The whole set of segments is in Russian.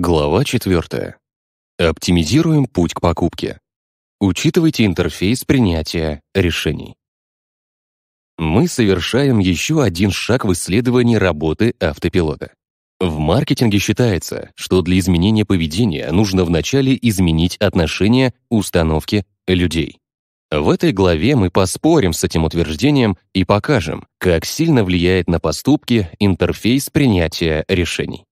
Глава 4. Оптимизируем путь к покупке. Учитывайте интерфейс принятия решений. Мы совершаем еще один шаг в исследовании работы автопилота. В маркетинге считается, что для изменения поведения нужно вначале изменить отношение, установки людей. В этой главе мы поспорим с этим утверждением и покажем, как сильно влияет на поступки интерфейс принятия решений.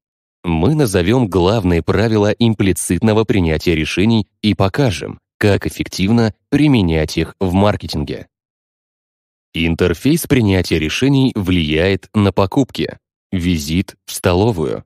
Мы назовем главные правила имплицитного принятия решений и покажем, как эффективно применять их в маркетинге. Интерфейс принятия решений влияет на покупки. Визит в столовую.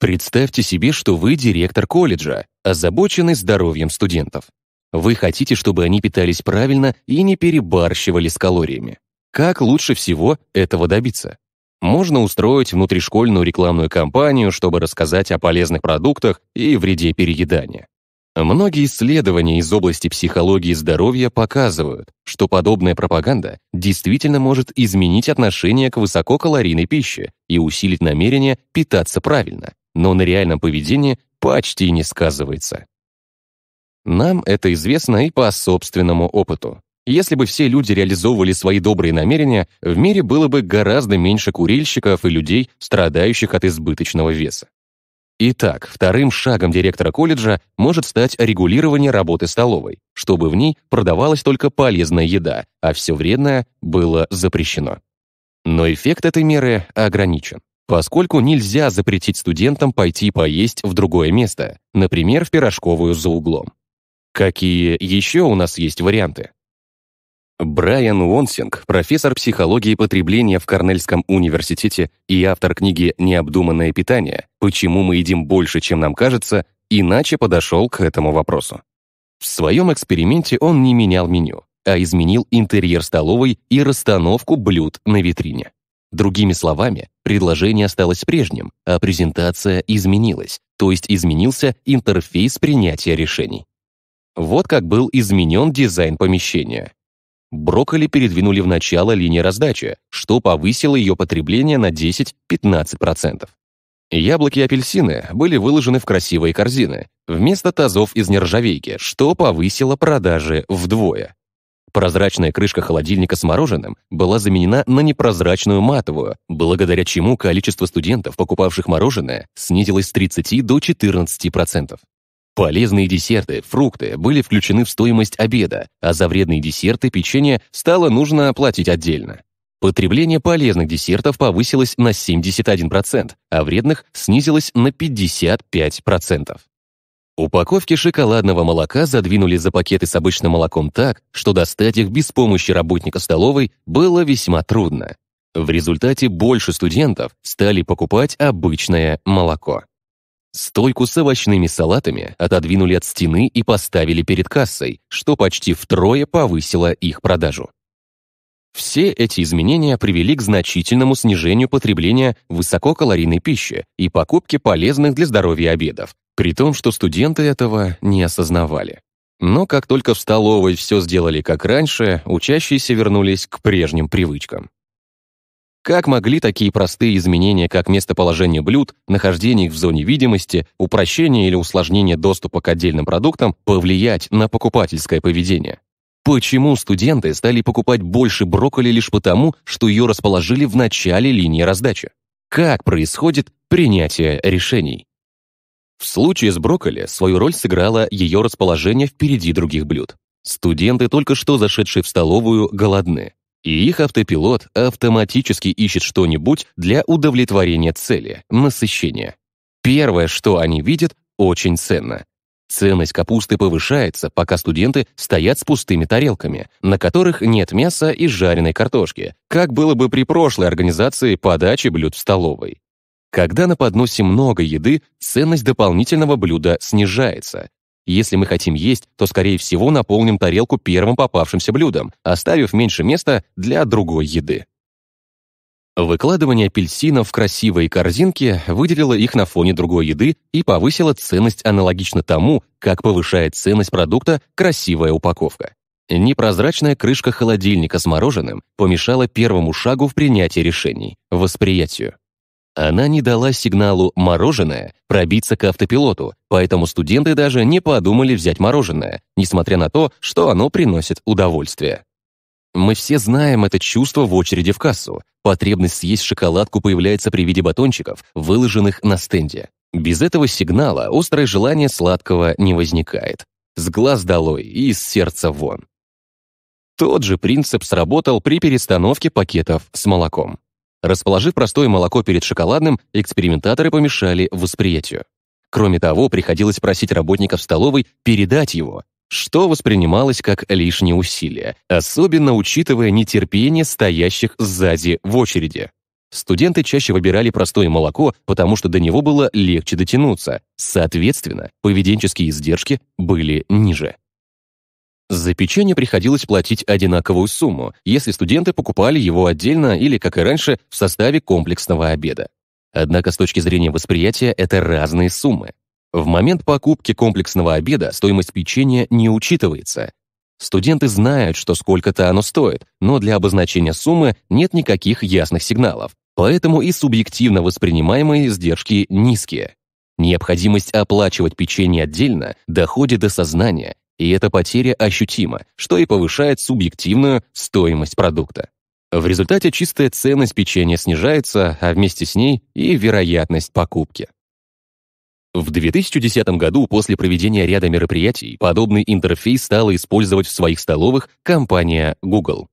Представьте себе, что вы директор колледжа, озабоченный здоровьем студентов. Вы хотите, чтобы они питались правильно и не перебарщивали с калориями. Как лучше всего этого добиться? Можно устроить внутришкольную рекламную кампанию, чтобы рассказать о полезных продуктах и вреде переедания. Многие исследования из области психологии здоровья показывают, что подобная пропаганда действительно может изменить отношение к высококалорийной пище и усилить намерение питаться правильно, но на реальном поведении почти не сказывается. Нам это известно и по собственному опыту. Если бы все люди реализовывали свои добрые намерения, в мире было бы гораздо меньше курильщиков и людей, страдающих от избыточного веса. Итак, вторым шагом директора колледжа может стать регулирование работы столовой, чтобы в ней продавалась только полезная еда, а все вредное было запрещено. Но эффект этой меры ограничен, поскольку нельзя запретить студентам пойти поесть в другое место, например, в пирожковую за углом. Какие еще у нас есть варианты? Брайан Уонсинг, профессор психологии потребления в Корнельском университете и автор книги «Необдуманное питание. Почему мы едим больше, чем нам кажется», иначе подошел к этому вопросу. В своем эксперименте он не менял меню, а изменил интерьер столовой и расстановку блюд на витрине. Другими словами, предложение осталось прежним, а презентация изменилась, то есть изменился интерфейс принятия решений. Вот как был изменен дизайн помещения брокколи передвинули в начало линии раздачи, что повысило ее потребление на 10-15%. Яблоки и апельсины были выложены в красивые корзины, вместо тазов из нержавейки, что повысило продажи вдвое. Прозрачная крышка холодильника с мороженым была заменена на непрозрачную матовую, благодаря чему количество студентов, покупавших мороженое, снизилось с 30 до 14%. Полезные десерты, фрукты были включены в стоимость обеда, а за вредные десерты печенье стало нужно оплатить отдельно. Потребление полезных десертов повысилось на 71%, а вредных снизилось на 55%. Упаковки шоколадного молока задвинули за пакеты с обычным молоком так, что достать их без помощи работника столовой было весьма трудно. В результате больше студентов стали покупать обычное молоко. Стойку с овощными салатами отодвинули от стены и поставили перед кассой, что почти втрое повысило их продажу. Все эти изменения привели к значительному снижению потребления высококалорийной пищи и покупки полезных для здоровья обедов, при том, что студенты этого не осознавали. Но как только в столовой все сделали как раньше, учащиеся вернулись к прежним привычкам. Как могли такие простые изменения, как местоположение блюд, нахождение их в зоне видимости, упрощение или усложнение доступа к отдельным продуктам, повлиять на покупательское поведение? Почему студенты стали покупать больше брокколи лишь потому, что ее расположили в начале линии раздачи? Как происходит принятие решений? В случае с брокколи свою роль сыграло ее расположение впереди других блюд. Студенты, только что зашедшие в столовую, голодны и их автопилот автоматически ищет что-нибудь для удовлетворения цели, насыщения. Первое, что они видят, очень ценно. Ценность капусты повышается, пока студенты стоят с пустыми тарелками, на которых нет мяса и жареной картошки, как было бы при прошлой организации подачи блюд в столовой. Когда на подносе много еды, ценность дополнительного блюда снижается, если мы хотим есть, то, скорее всего, наполним тарелку первым попавшимся блюдом, оставив меньше места для другой еды. Выкладывание апельсинов в красивые корзинки выделило их на фоне другой еды и повысило ценность аналогично тому, как повышает ценность продукта красивая упаковка. Непрозрачная крышка холодильника с мороженым помешала первому шагу в принятии решений – восприятию. Она не дала сигналу «мороженое» пробиться к автопилоту, поэтому студенты даже не подумали взять мороженое, несмотря на то, что оно приносит удовольствие. Мы все знаем это чувство в очереди в кассу. Потребность съесть шоколадку появляется при виде батончиков, выложенных на стенде. Без этого сигнала острое желание сладкого не возникает. С глаз долой и из сердца вон. Тот же принцип сработал при перестановке пакетов с молоком. Расположив простое молоко перед шоколадным, экспериментаторы помешали восприятию. Кроме того, приходилось просить работников столовой передать его, что воспринималось как лишнее усилие, особенно учитывая нетерпение стоящих сзади в очереди. Студенты чаще выбирали простое молоко, потому что до него было легче дотянуться. Соответственно, поведенческие издержки были ниже. За печенье приходилось платить одинаковую сумму, если студенты покупали его отдельно или, как и раньше, в составе комплексного обеда. Однако с точки зрения восприятия это разные суммы. В момент покупки комплексного обеда стоимость печенья не учитывается. Студенты знают, что сколько-то оно стоит, но для обозначения суммы нет никаких ясных сигналов, поэтому и субъективно воспринимаемые издержки низкие. Необходимость оплачивать печенье отдельно доходит до сознания, и эта потеря ощутима, что и повышает субъективную стоимость продукта. В результате чистая ценность печенья снижается, а вместе с ней и вероятность покупки. В 2010 году после проведения ряда мероприятий подобный интерфейс стала использовать в своих столовых компания Google.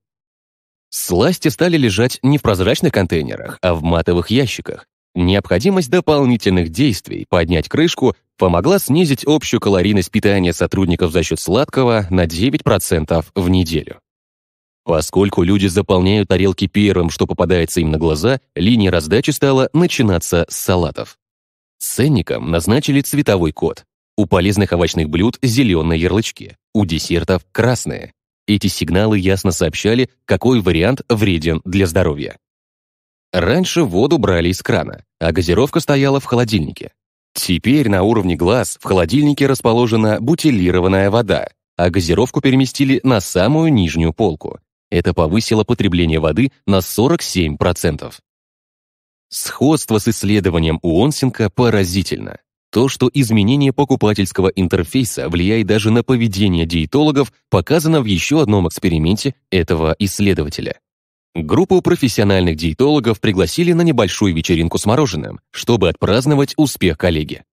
Сласти стали лежать не в прозрачных контейнерах, а в матовых ящиках, Необходимость дополнительных действий поднять крышку помогла снизить общую калорийность питания сотрудников за счет сладкого на 9% в неделю. Поскольку люди заполняют тарелки первым, что попадается им на глаза, линия раздачи стала начинаться с салатов. Ценникам назначили цветовой код. У полезных овощных блюд – зеленые ярлычки, у десертов – красные. Эти сигналы ясно сообщали, какой вариант вреден для здоровья. Раньше воду брали из крана, а газировка стояла в холодильнике. Теперь на уровне глаз в холодильнике расположена бутилированная вода, а газировку переместили на самую нижнюю полку. Это повысило потребление воды на 47%. Сходство с исследованием у Онсенко поразительно. То, что изменение покупательского интерфейса влияет даже на поведение диетологов, показано в еще одном эксперименте этого исследователя. Группу профессиональных диетологов пригласили на небольшую вечеринку с мороженым, чтобы отпраздновать успех коллеги.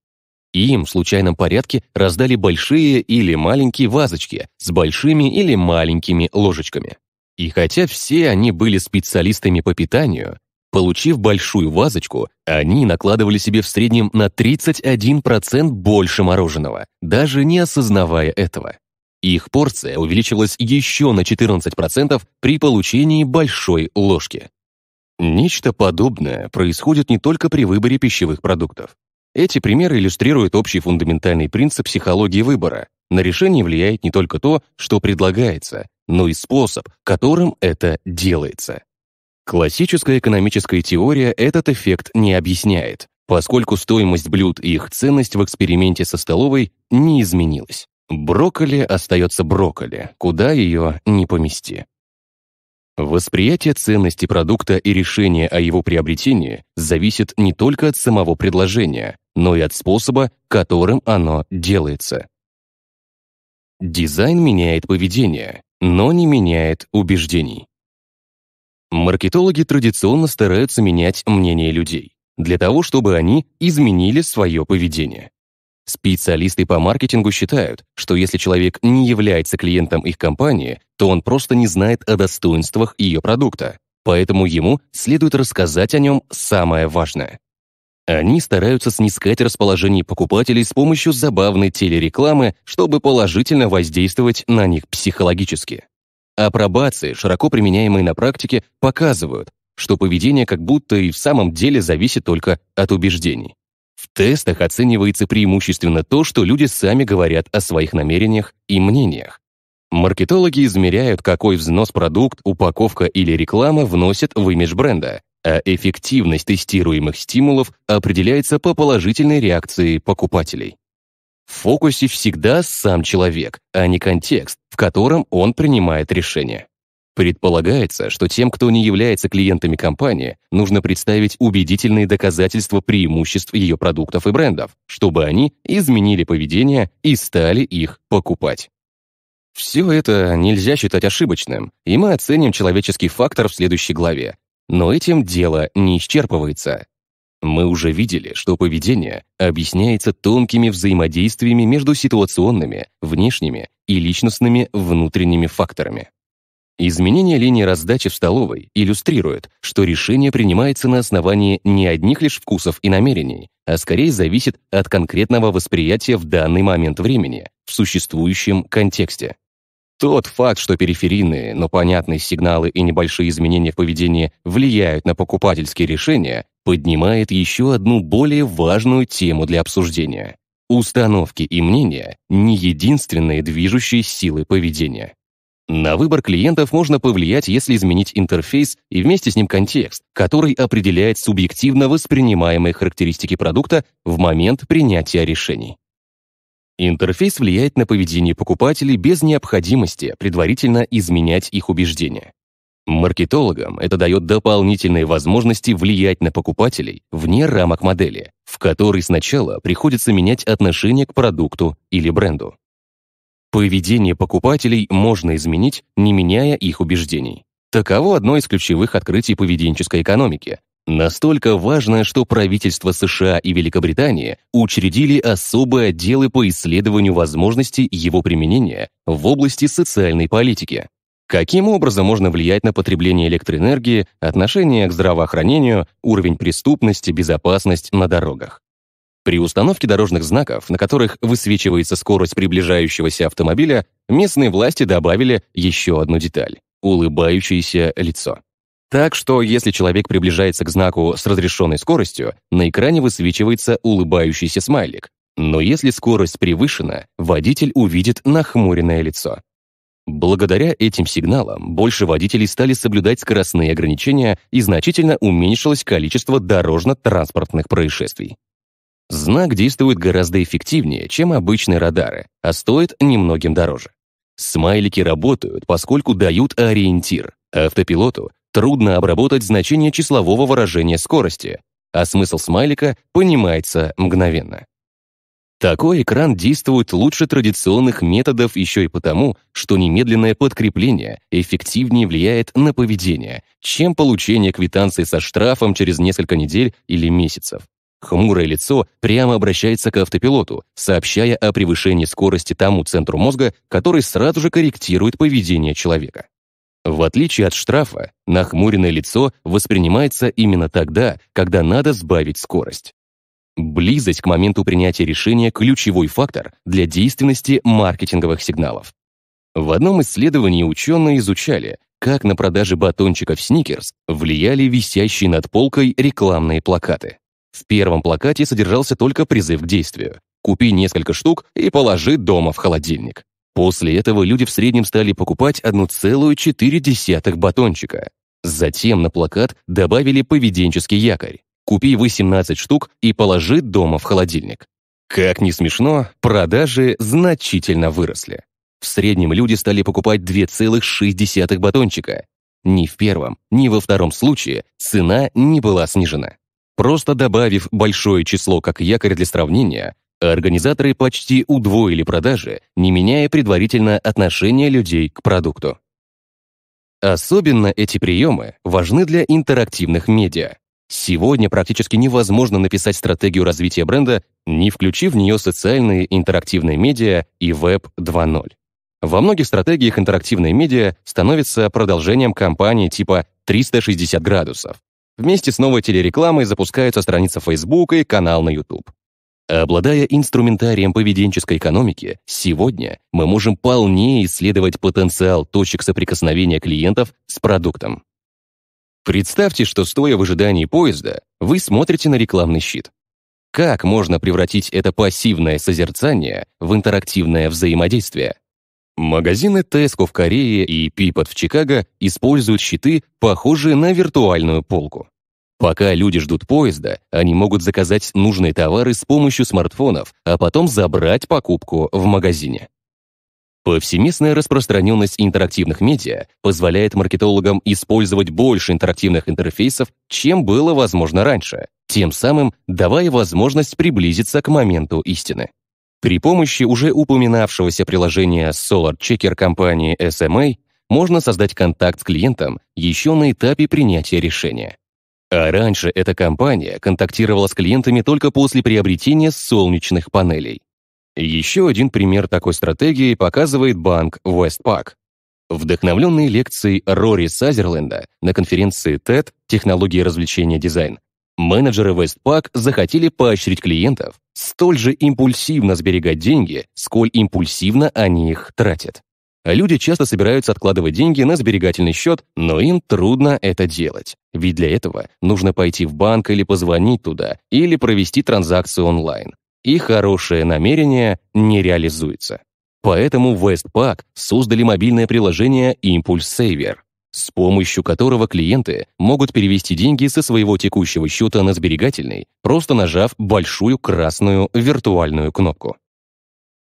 им в случайном порядке раздали большие или маленькие вазочки с большими или маленькими ложечками. И хотя все они были специалистами по питанию, получив большую вазочку, они накладывали себе в среднем на 31% больше мороженого, даже не осознавая этого. Их порция увеличилась еще на 14% при получении большой ложки. Нечто подобное происходит не только при выборе пищевых продуктов. Эти примеры иллюстрируют общий фундаментальный принцип психологии выбора. На решение влияет не только то, что предлагается, но и способ, которым это делается. Классическая экономическая теория этот эффект не объясняет, поскольку стоимость блюд и их ценность в эксперименте со столовой не изменилась. Брокколи остается брокколи, куда ее не помести. Восприятие ценности продукта и решение о его приобретении зависит не только от самого предложения, но и от способа, которым оно делается. Дизайн меняет поведение, но не меняет убеждений. Маркетологи традиционно стараются менять мнение людей для того, чтобы они изменили свое поведение. Специалисты по маркетингу считают, что если человек не является клиентом их компании, то он просто не знает о достоинствах ее продукта, поэтому ему следует рассказать о нем самое важное. Они стараются снискать расположение покупателей с помощью забавной телерекламы, чтобы положительно воздействовать на них психологически. Апробации, широко применяемые на практике, показывают, что поведение как будто и в самом деле зависит только от убеждений. В тестах оценивается преимущественно то, что люди сами говорят о своих намерениях и мнениях. Маркетологи измеряют, какой взнос продукт, упаковка или реклама вносят в имидж бренда, а эффективность тестируемых стимулов определяется по положительной реакции покупателей. В фокусе всегда сам человек, а не контекст, в котором он принимает решение. Предполагается, что тем, кто не является клиентами компании, нужно представить убедительные доказательства преимуществ ее продуктов и брендов, чтобы они изменили поведение и стали их покупать. Все это нельзя считать ошибочным, и мы оценим человеческий фактор в следующей главе. Но этим дело не исчерпывается. Мы уже видели, что поведение объясняется тонкими взаимодействиями между ситуационными, внешними и личностными внутренними факторами. Изменение линии раздачи в столовой иллюстрирует, что решение принимается на основании не одних лишь вкусов и намерений, а скорее зависит от конкретного восприятия в данный момент времени, в существующем контексте. Тот факт, что периферийные, но понятные сигналы и небольшие изменения в поведении влияют на покупательские решения, поднимает еще одну более важную тему для обсуждения. Установки и мнения — не единственные движущие силы поведения. На выбор клиентов можно повлиять, если изменить интерфейс и вместе с ним контекст, который определяет субъективно воспринимаемые характеристики продукта в момент принятия решений. Интерфейс влияет на поведение покупателей без необходимости предварительно изменять их убеждения. Маркетологам это дает дополнительные возможности влиять на покупателей вне рамок модели, в которой сначала приходится менять отношение к продукту или бренду. Поведение покупателей можно изменить, не меняя их убеждений. Таково одно из ключевых открытий поведенческой экономики. Настолько важно, что правительства США и Великобритании учредили особые отделы по исследованию возможности его применения в области социальной политики. Каким образом можно влиять на потребление электроэнергии, отношение к здравоохранению, уровень преступности, безопасность на дорогах? При установке дорожных знаков, на которых высвечивается скорость приближающегося автомобиля, местные власти добавили еще одну деталь — улыбающееся лицо. Так что, если человек приближается к знаку с разрешенной скоростью, на экране высвечивается улыбающийся смайлик. Но если скорость превышена, водитель увидит нахмуренное лицо. Благодаря этим сигналам больше водителей стали соблюдать скоростные ограничения и значительно уменьшилось количество дорожно-транспортных происшествий. Знак действует гораздо эффективнее, чем обычные радары, а стоит немногим дороже. Смайлики работают, поскольку дают ориентир. Автопилоту трудно обработать значение числового выражения скорости, а смысл смайлика понимается мгновенно. Такой экран действует лучше традиционных методов еще и потому, что немедленное подкрепление эффективнее влияет на поведение, чем получение квитанции со штрафом через несколько недель или месяцев. Хмурое лицо прямо обращается к автопилоту, сообщая о превышении скорости тому центру мозга, который сразу же корректирует поведение человека. В отличие от штрафа, нахмуренное лицо воспринимается именно тогда, когда надо сбавить скорость. Близость к моменту принятия решения – ключевой фактор для действенности маркетинговых сигналов. В одном исследовании ученые изучали, как на продажи батончиков Сникерс влияли висящие над полкой рекламные плакаты. В первом плакате содержался только призыв к действию. Купи несколько штук и положи дома в холодильник. После этого люди в среднем стали покупать 1,4 батончика. Затем на плакат добавили поведенческий якорь. Купи 18 штук и положи дома в холодильник. Как ни смешно, продажи значительно выросли. В среднем люди стали покупать 2,6 батончика. Ни в первом, ни во втором случае цена не была снижена. Просто добавив большое число как якорь для сравнения, организаторы почти удвоили продажи, не меняя предварительно отношение людей к продукту. Особенно эти приемы важны для интерактивных медиа. Сегодня практически невозможно написать стратегию развития бренда, не включив в нее социальные интерактивные медиа и Web 2.0. Во многих стратегиях интерактивные медиа становятся продолжением кампании типа 360 градусов, Вместе с новой телерекламой запускаются страница Facebook и канал на YouTube. Обладая инструментарием поведенческой экономики, сегодня мы можем полнее исследовать потенциал точек соприкосновения клиентов с продуктом. Представьте, что стоя в ожидании поезда, вы смотрите на рекламный щит. Как можно превратить это пассивное созерцание в интерактивное взаимодействие? Магазины Tesco в Корее и Пипот в Чикаго используют щиты, похожие на виртуальную полку. Пока люди ждут поезда, они могут заказать нужные товары с помощью смартфонов, а потом забрать покупку в магазине. Повсеместная распространенность интерактивных медиа позволяет маркетологам использовать больше интерактивных интерфейсов, чем было возможно раньше, тем самым давая возможность приблизиться к моменту истины. При помощи уже упоминавшегося приложения Solar Checker компании SMA можно создать контакт с клиентом еще на этапе принятия решения. А раньше эта компания контактировала с клиентами только после приобретения солнечных панелей. Еще один пример такой стратегии показывает банк Westpac. Вдохновленный лекцией Рори Сазерленда на конференции TED «Технологии развлечения дизайн» Менеджеры Westpac захотели поощрить клиентов столь же импульсивно сберегать деньги, сколь импульсивно они их тратят. Люди часто собираются откладывать деньги на сберегательный счет, но им трудно это делать. Ведь для этого нужно пойти в банк или позвонить туда, или провести транзакцию онлайн. И хорошее намерение не реализуется. Поэтому Westpac создали мобильное приложение Impulse Saver с помощью которого клиенты могут перевести деньги со своего текущего счета на сберегательный, просто нажав большую красную виртуальную кнопку.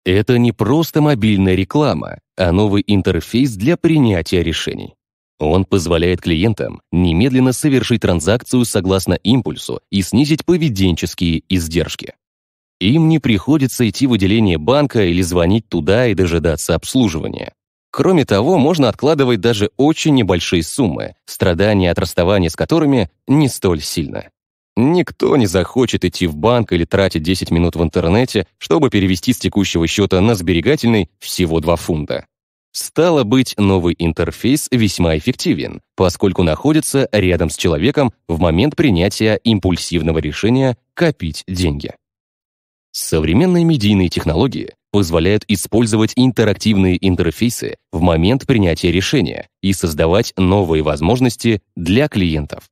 Это не просто мобильная реклама, а новый интерфейс для принятия решений. Он позволяет клиентам немедленно совершить транзакцию согласно импульсу и снизить поведенческие издержки. Им не приходится идти в отделение банка или звонить туда и дожидаться обслуживания. Кроме того, можно откладывать даже очень небольшие суммы, страдания от расставания с которыми не столь сильно. Никто не захочет идти в банк или тратить 10 минут в интернете, чтобы перевести с текущего счета на сберегательный всего 2 фунта. Стало быть, новый интерфейс весьма эффективен, поскольку находится рядом с человеком в момент принятия импульсивного решения копить деньги. Современные медийные технологии позволяют использовать интерактивные интерфейсы в момент принятия решения и создавать новые возможности для клиентов.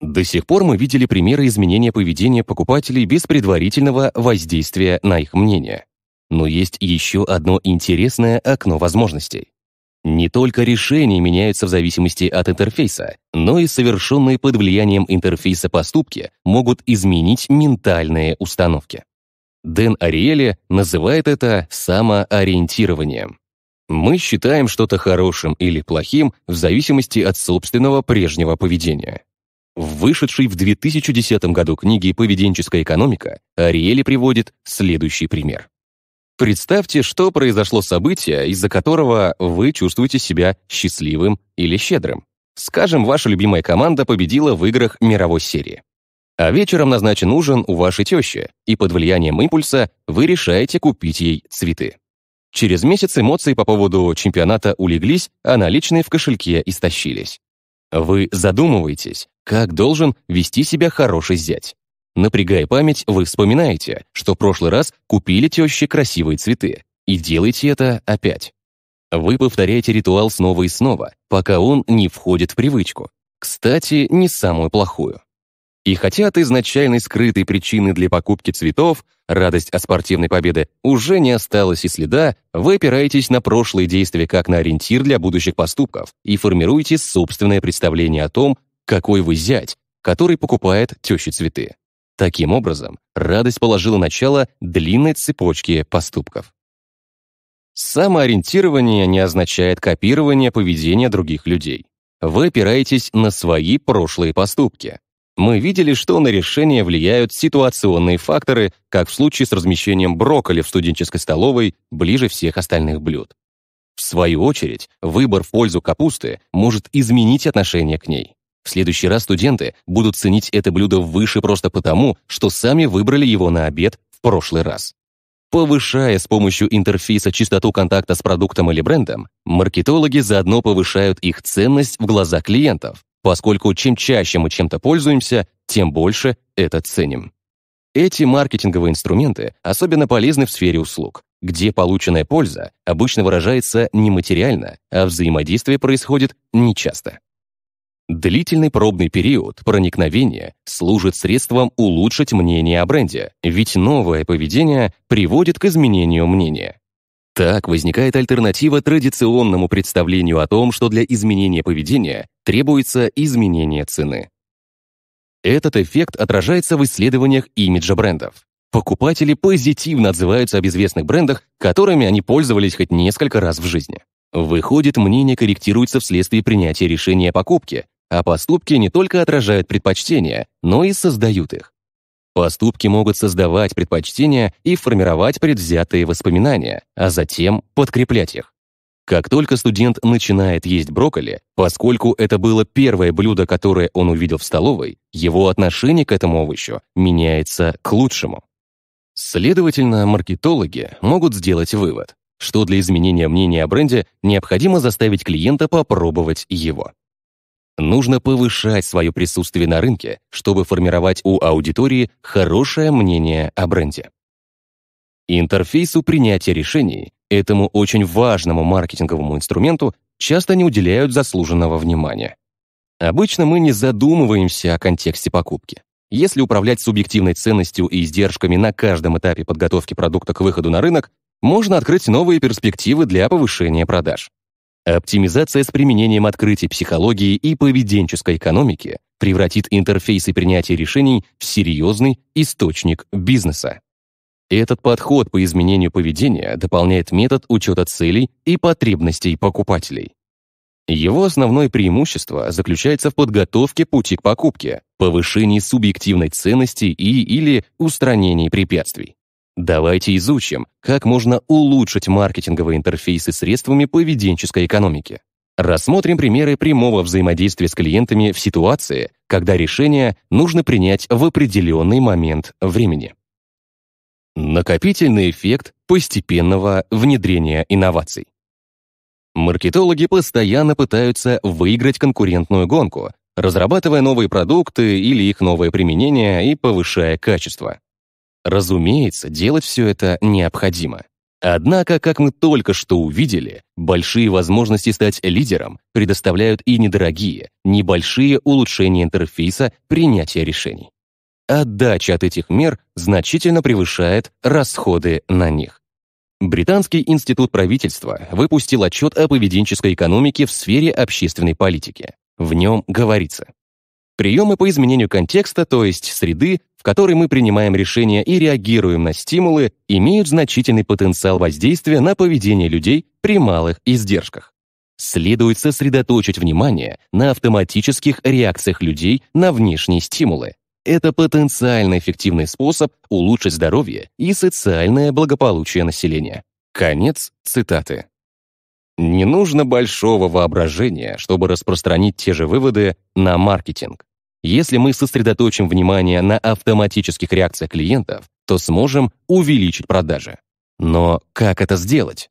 До сих пор мы видели примеры изменения поведения покупателей без предварительного воздействия на их мнение. Но есть еще одно интересное окно возможностей. Не только решения меняются в зависимости от интерфейса, но и совершенные под влиянием интерфейса поступки могут изменить ментальные установки. Дэн Ариэли называет это самоориентированием. Мы считаем что-то хорошим или плохим в зависимости от собственного прежнего поведения. В вышедшей в 2010 году книге «Поведенческая экономика» Ариэли приводит следующий пример. Представьте, что произошло событие, из-за которого вы чувствуете себя счастливым или щедрым. Скажем, ваша любимая команда победила в играх мировой серии а вечером назначен ужин у вашей тещи, и под влиянием импульса вы решаете купить ей цветы. Через месяц эмоции по поводу чемпионата улеглись, а наличные в кошельке истощились. Вы задумываетесь, как должен вести себя хороший зять. Напрягая память, вы вспоминаете, что в прошлый раз купили теще красивые цветы, и делаете это опять. Вы повторяете ритуал снова и снова, пока он не входит в привычку. Кстати, не самую плохую. И хотя от изначальной скрытой причины для покупки цветов, радость от спортивной победы, уже не осталось и следа, вы опираетесь на прошлые действия как на ориентир для будущих поступков и формируете собственное представление о том, какой вы зять, который покупает тещи цветы. Таким образом, радость положила начало длинной цепочке поступков. Самоориентирование не означает копирование поведения других людей. Вы опираетесь на свои прошлые поступки, мы видели, что на решение влияют ситуационные факторы, как в случае с размещением брокколи в студенческой столовой ближе всех остальных блюд. В свою очередь, выбор в пользу капусты может изменить отношение к ней. В следующий раз студенты будут ценить это блюдо выше просто потому, что сами выбрали его на обед в прошлый раз. Повышая с помощью интерфейса частоту контакта с продуктом или брендом, маркетологи заодно повышают их ценность в глазах клиентов, поскольку чем чаще мы чем-то пользуемся, тем больше это ценим. Эти маркетинговые инструменты особенно полезны в сфере услуг, где полученная польза обычно выражается не материально, а взаимодействие происходит нечасто. Длительный пробный период проникновения служит средством улучшить мнение о бренде, ведь новое поведение приводит к изменению мнения. Так возникает альтернатива традиционному представлению о том, что для изменения поведения требуется изменение цены. Этот эффект отражается в исследованиях имиджа брендов. Покупатели позитивно отзываются об известных брендах, которыми они пользовались хоть несколько раз в жизни. Выходит, мнение корректируется вследствие принятия решения о покупке, а поступки не только отражают предпочтения, но и создают их. Поступки могут создавать предпочтения и формировать предвзятые воспоминания, а затем подкреплять их. Как только студент начинает есть брокколи, поскольку это было первое блюдо, которое он увидел в столовой, его отношение к этому овощу меняется к лучшему. Следовательно, маркетологи могут сделать вывод, что для изменения мнения о бренде необходимо заставить клиента попробовать его. Нужно повышать свое присутствие на рынке, чтобы формировать у аудитории хорошее мнение о бренде. Интерфейсу принятия решений, этому очень важному маркетинговому инструменту, часто не уделяют заслуженного внимания. Обычно мы не задумываемся о контексте покупки. Если управлять субъективной ценностью и издержками на каждом этапе подготовки продукта к выходу на рынок, можно открыть новые перспективы для повышения продаж. Оптимизация с применением открытий психологии и поведенческой экономики превратит интерфейсы принятия решений в серьезный источник бизнеса. Этот подход по изменению поведения дополняет метод учета целей и потребностей покупателей. Его основное преимущество заключается в подготовке пути к покупке, повышении субъективной ценности и или устранении препятствий. Давайте изучим, как можно улучшить маркетинговые интерфейсы средствами поведенческой экономики. Рассмотрим примеры прямого взаимодействия с клиентами в ситуации, когда решение нужно принять в определенный момент времени. Накопительный эффект постепенного внедрения инноваций. Маркетологи постоянно пытаются выиграть конкурентную гонку, разрабатывая новые продукты или их новое применение и повышая качество. Разумеется, делать все это необходимо. Однако, как мы только что увидели, большие возможности стать лидером предоставляют и недорогие, небольшие улучшения интерфейса принятия решений. Отдача от этих мер значительно превышает расходы на них. Британский институт правительства выпустил отчет о поведенческой экономике в сфере общественной политики. В нем говорится, Приемы по изменению контекста, то есть среды, в которой мы принимаем решения и реагируем на стимулы, имеют значительный потенциал воздействия на поведение людей при малых издержках. Следует сосредоточить внимание на автоматических реакциях людей на внешние стимулы. Это потенциально эффективный способ улучшить здоровье и социальное благополучие населения. Конец цитаты. Не нужно большого воображения, чтобы распространить те же выводы на маркетинг. Если мы сосредоточим внимание на автоматических реакциях клиентов, то сможем увеличить продажи. Но как это сделать?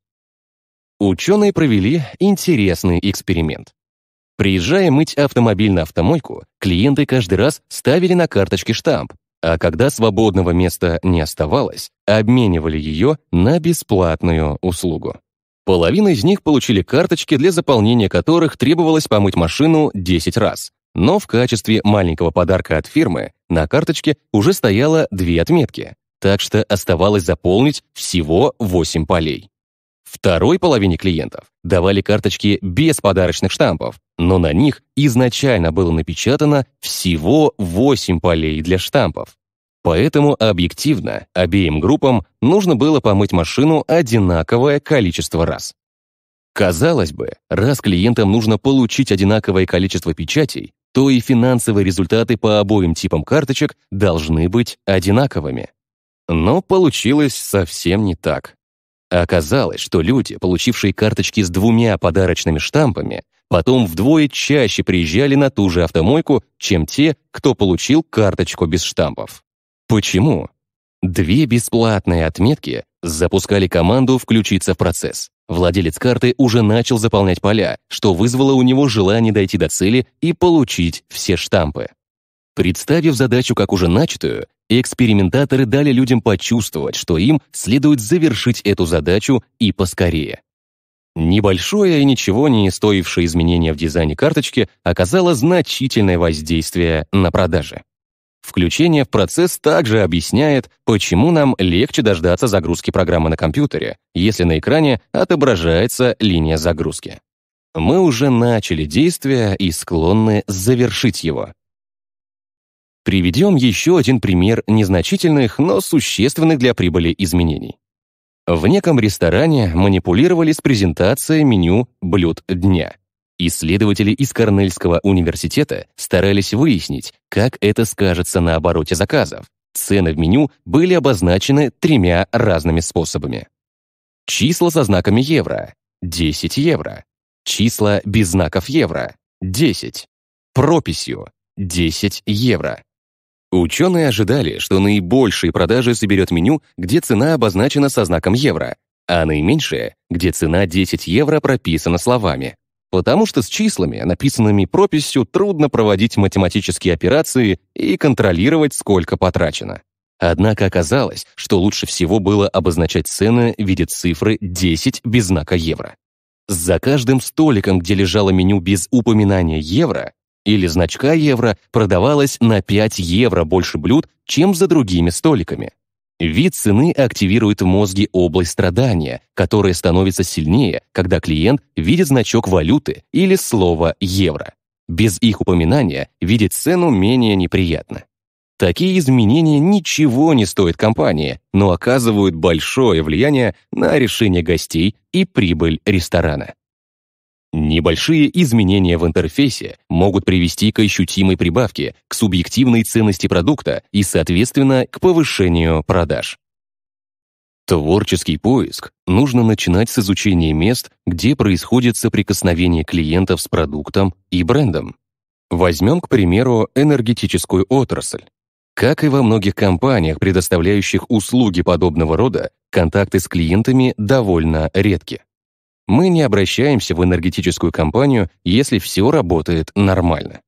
Ученые провели интересный эксперимент. Приезжая мыть автомобиль на автомойку, клиенты каждый раз ставили на карточке штамп, а когда свободного места не оставалось, обменивали ее на бесплатную услугу. Половина из них получили карточки, для заполнения которых требовалось помыть машину 10 раз, но в качестве маленького подарка от фирмы на карточке уже стояло две отметки, так что оставалось заполнить всего 8 полей. Второй половине клиентов давали карточки без подарочных штампов, но на них изначально было напечатано всего 8 полей для штампов. Поэтому объективно обеим группам нужно было помыть машину одинаковое количество раз. Казалось бы, раз клиентам нужно получить одинаковое количество печатей, то и финансовые результаты по обоим типам карточек должны быть одинаковыми. Но получилось совсем не так. Оказалось, что люди, получившие карточки с двумя подарочными штампами, потом вдвое чаще приезжали на ту же автомойку, чем те, кто получил карточку без штампов. Почему? Две бесплатные отметки запускали команду включиться в процесс. Владелец карты уже начал заполнять поля, что вызвало у него желание дойти до цели и получить все штампы. Представив задачу как уже начатую, экспериментаторы дали людям почувствовать, что им следует завершить эту задачу и поскорее. Небольшое и ничего не стоившее изменение в дизайне карточки оказало значительное воздействие на продажи. Включение в процесс также объясняет, почему нам легче дождаться загрузки программы на компьютере, если на экране отображается линия загрузки. Мы уже начали действие и склонны завершить его. Приведем еще один пример незначительных, но существенных для прибыли изменений. В неком ресторане манипулировали с презентацией меню «Блюд дня». Исследователи из Корнельского университета старались выяснить, как это скажется на обороте заказов. Цены в меню были обозначены тремя разными способами. Числа со знаками евро – 10 евро. Числа без знаков евро – 10. Прописью – 10 евро. Ученые ожидали, что наибольшие продажи соберет меню, где цена обозначена со знаком евро, а наименьшее, где цена 10 евро прописана словами потому что с числами, написанными прописью, трудно проводить математические операции и контролировать, сколько потрачено. Однако оказалось, что лучше всего было обозначать цены в виде цифры 10 без знака евро. За каждым столиком, где лежало меню без упоминания евро или значка евро, продавалось на 5 евро больше блюд, чем за другими столиками. Вид цены активирует в мозге область страдания, которая становится сильнее, когда клиент видит значок валюты или слово «евро». Без их упоминания видеть цену менее неприятно. Такие изменения ничего не стоят компании, но оказывают большое влияние на решение гостей и прибыль ресторана. Небольшие изменения в интерфейсе могут привести к ощутимой прибавке, к субъективной ценности продукта и, соответственно, к повышению продаж. Творческий поиск нужно начинать с изучения мест, где происходит соприкосновение клиентов с продуктом и брендом. Возьмем, к примеру, энергетическую отрасль. Как и во многих компаниях, предоставляющих услуги подобного рода, контакты с клиентами довольно редки. Мы не обращаемся в энергетическую компанию, если все работает нормально.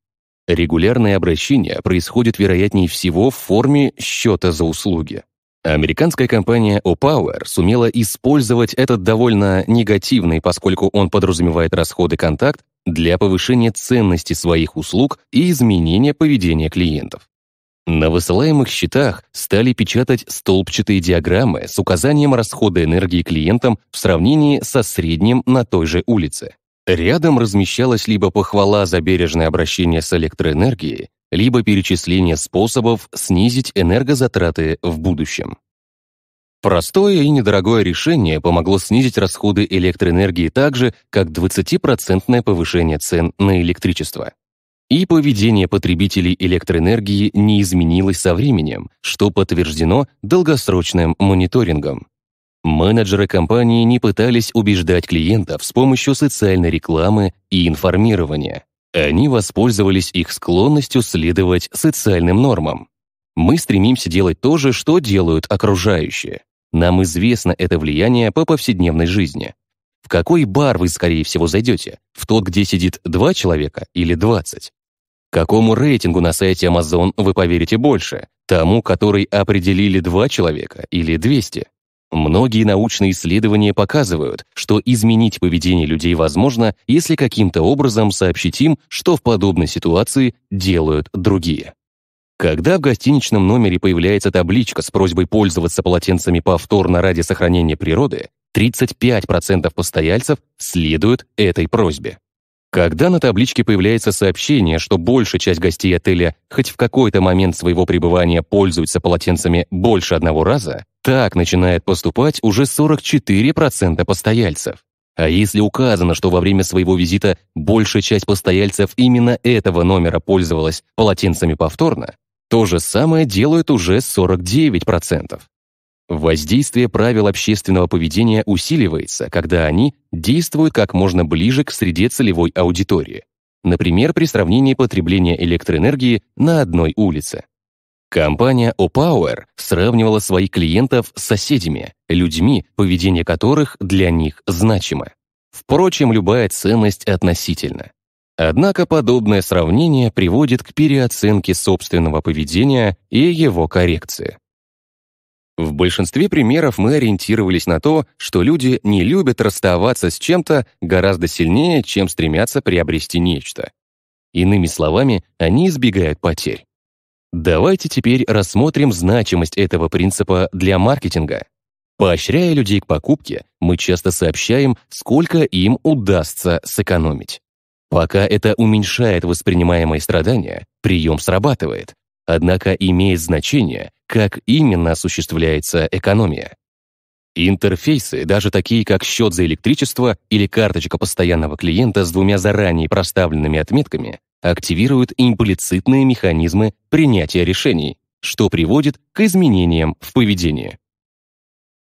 Регулярное обращение происходит, вероятнее всего, в форме счета за услуги. Американская компания O'Power сумела использовать этот довольно негативный, поскольку он подразумевает расходы контакт, для повышения ценности своих услуг и изменения поведения клиентов. На высылаемых счетах стали печатать столбчатые диаграммы с указанием расхода энергии клиентам в сравнении со средним на той же улице. Рядом размещалась либо похвала за бережное обращение с электроэнергией, либо перечисление способов снизить энергозатраты в будущем. Простое и недорогое решение помогло снизить расходы электроэнергии так же, как 20% повышение цен на электричество и поведение потребителей электроэнергии не изменилось со временем, что подтверждено долгосрочным мониторингом. Менеджеры компании не пытались убеждать клиентов с помощью социальной рекламы и информирования. Они воспользовались их склонностью следовать социальным нормам. Мы стремимся делать то же, что делают окружающие. Нам известно это влияние по повседневной жизни. В какой бар вы, скорее всего, зайдете? В тот, где сидит два человека или двадцать? Какому рейтингу на сайте Amazon вы поверите больше? Тому, который определили два человека или 200? Многие научные исследования показывают, что изменить поведение людей возможно, если каким-то образом сообщить им, что в подобной ситуации делают другие. Когда в гостиничном номере появляется табличка с просьбой пользоваться полотенцами повторно ради сохранения природы, 35% постояльцев следуют этой просьбе. Когда на табличке появляется сообщение, что большая часть гостей отеля хоть в какой-то момент своего пребывания пользуются полотенцами больше одного раза, так начинает поступать уже 44% постояльцев. А если указано, что во время своего визита большая часть постояльцев именно этого номера пользовалась полотенцами повторно, то же самое делают уже 49%. Воздействие правил общественного поведения усиливается, когда они действуют как можно ближе к среде целевой аудитории. Например, при сравнении потребления электроэнергии на одной улице. Компания O'Power сравнивала своих клиентов с соседями, людьми, поведение которых для них значимо. Впрочем, любая ценность относительна. Однако подобное сравнение приводит к переоценке собственного поведения и его коррекции. В большинстве примеров мы ориентировались на то, что люди не любят расставаться с чем-то гораздо сильнее, чем стремятся приобрести нечто. Иными словами, они избегают потерь. Давайте теперь рассмотрим значимость этого принципа для маркетинга. Поощряя людей к покупке, мы часто сообщаем, сколько им удастся сэкономить. Пока это уменьшает воспринимаемые страдания, прием срабатывает. Однако имеет значение, как именно осуществляется экономия. Интерфейсы, даже такие как счет за электричество или карточка постоянного клиента с двумя заранее проставленными отметками, активируют имплицитные механизмы принятия решений, что приводит к изменениям в поведении.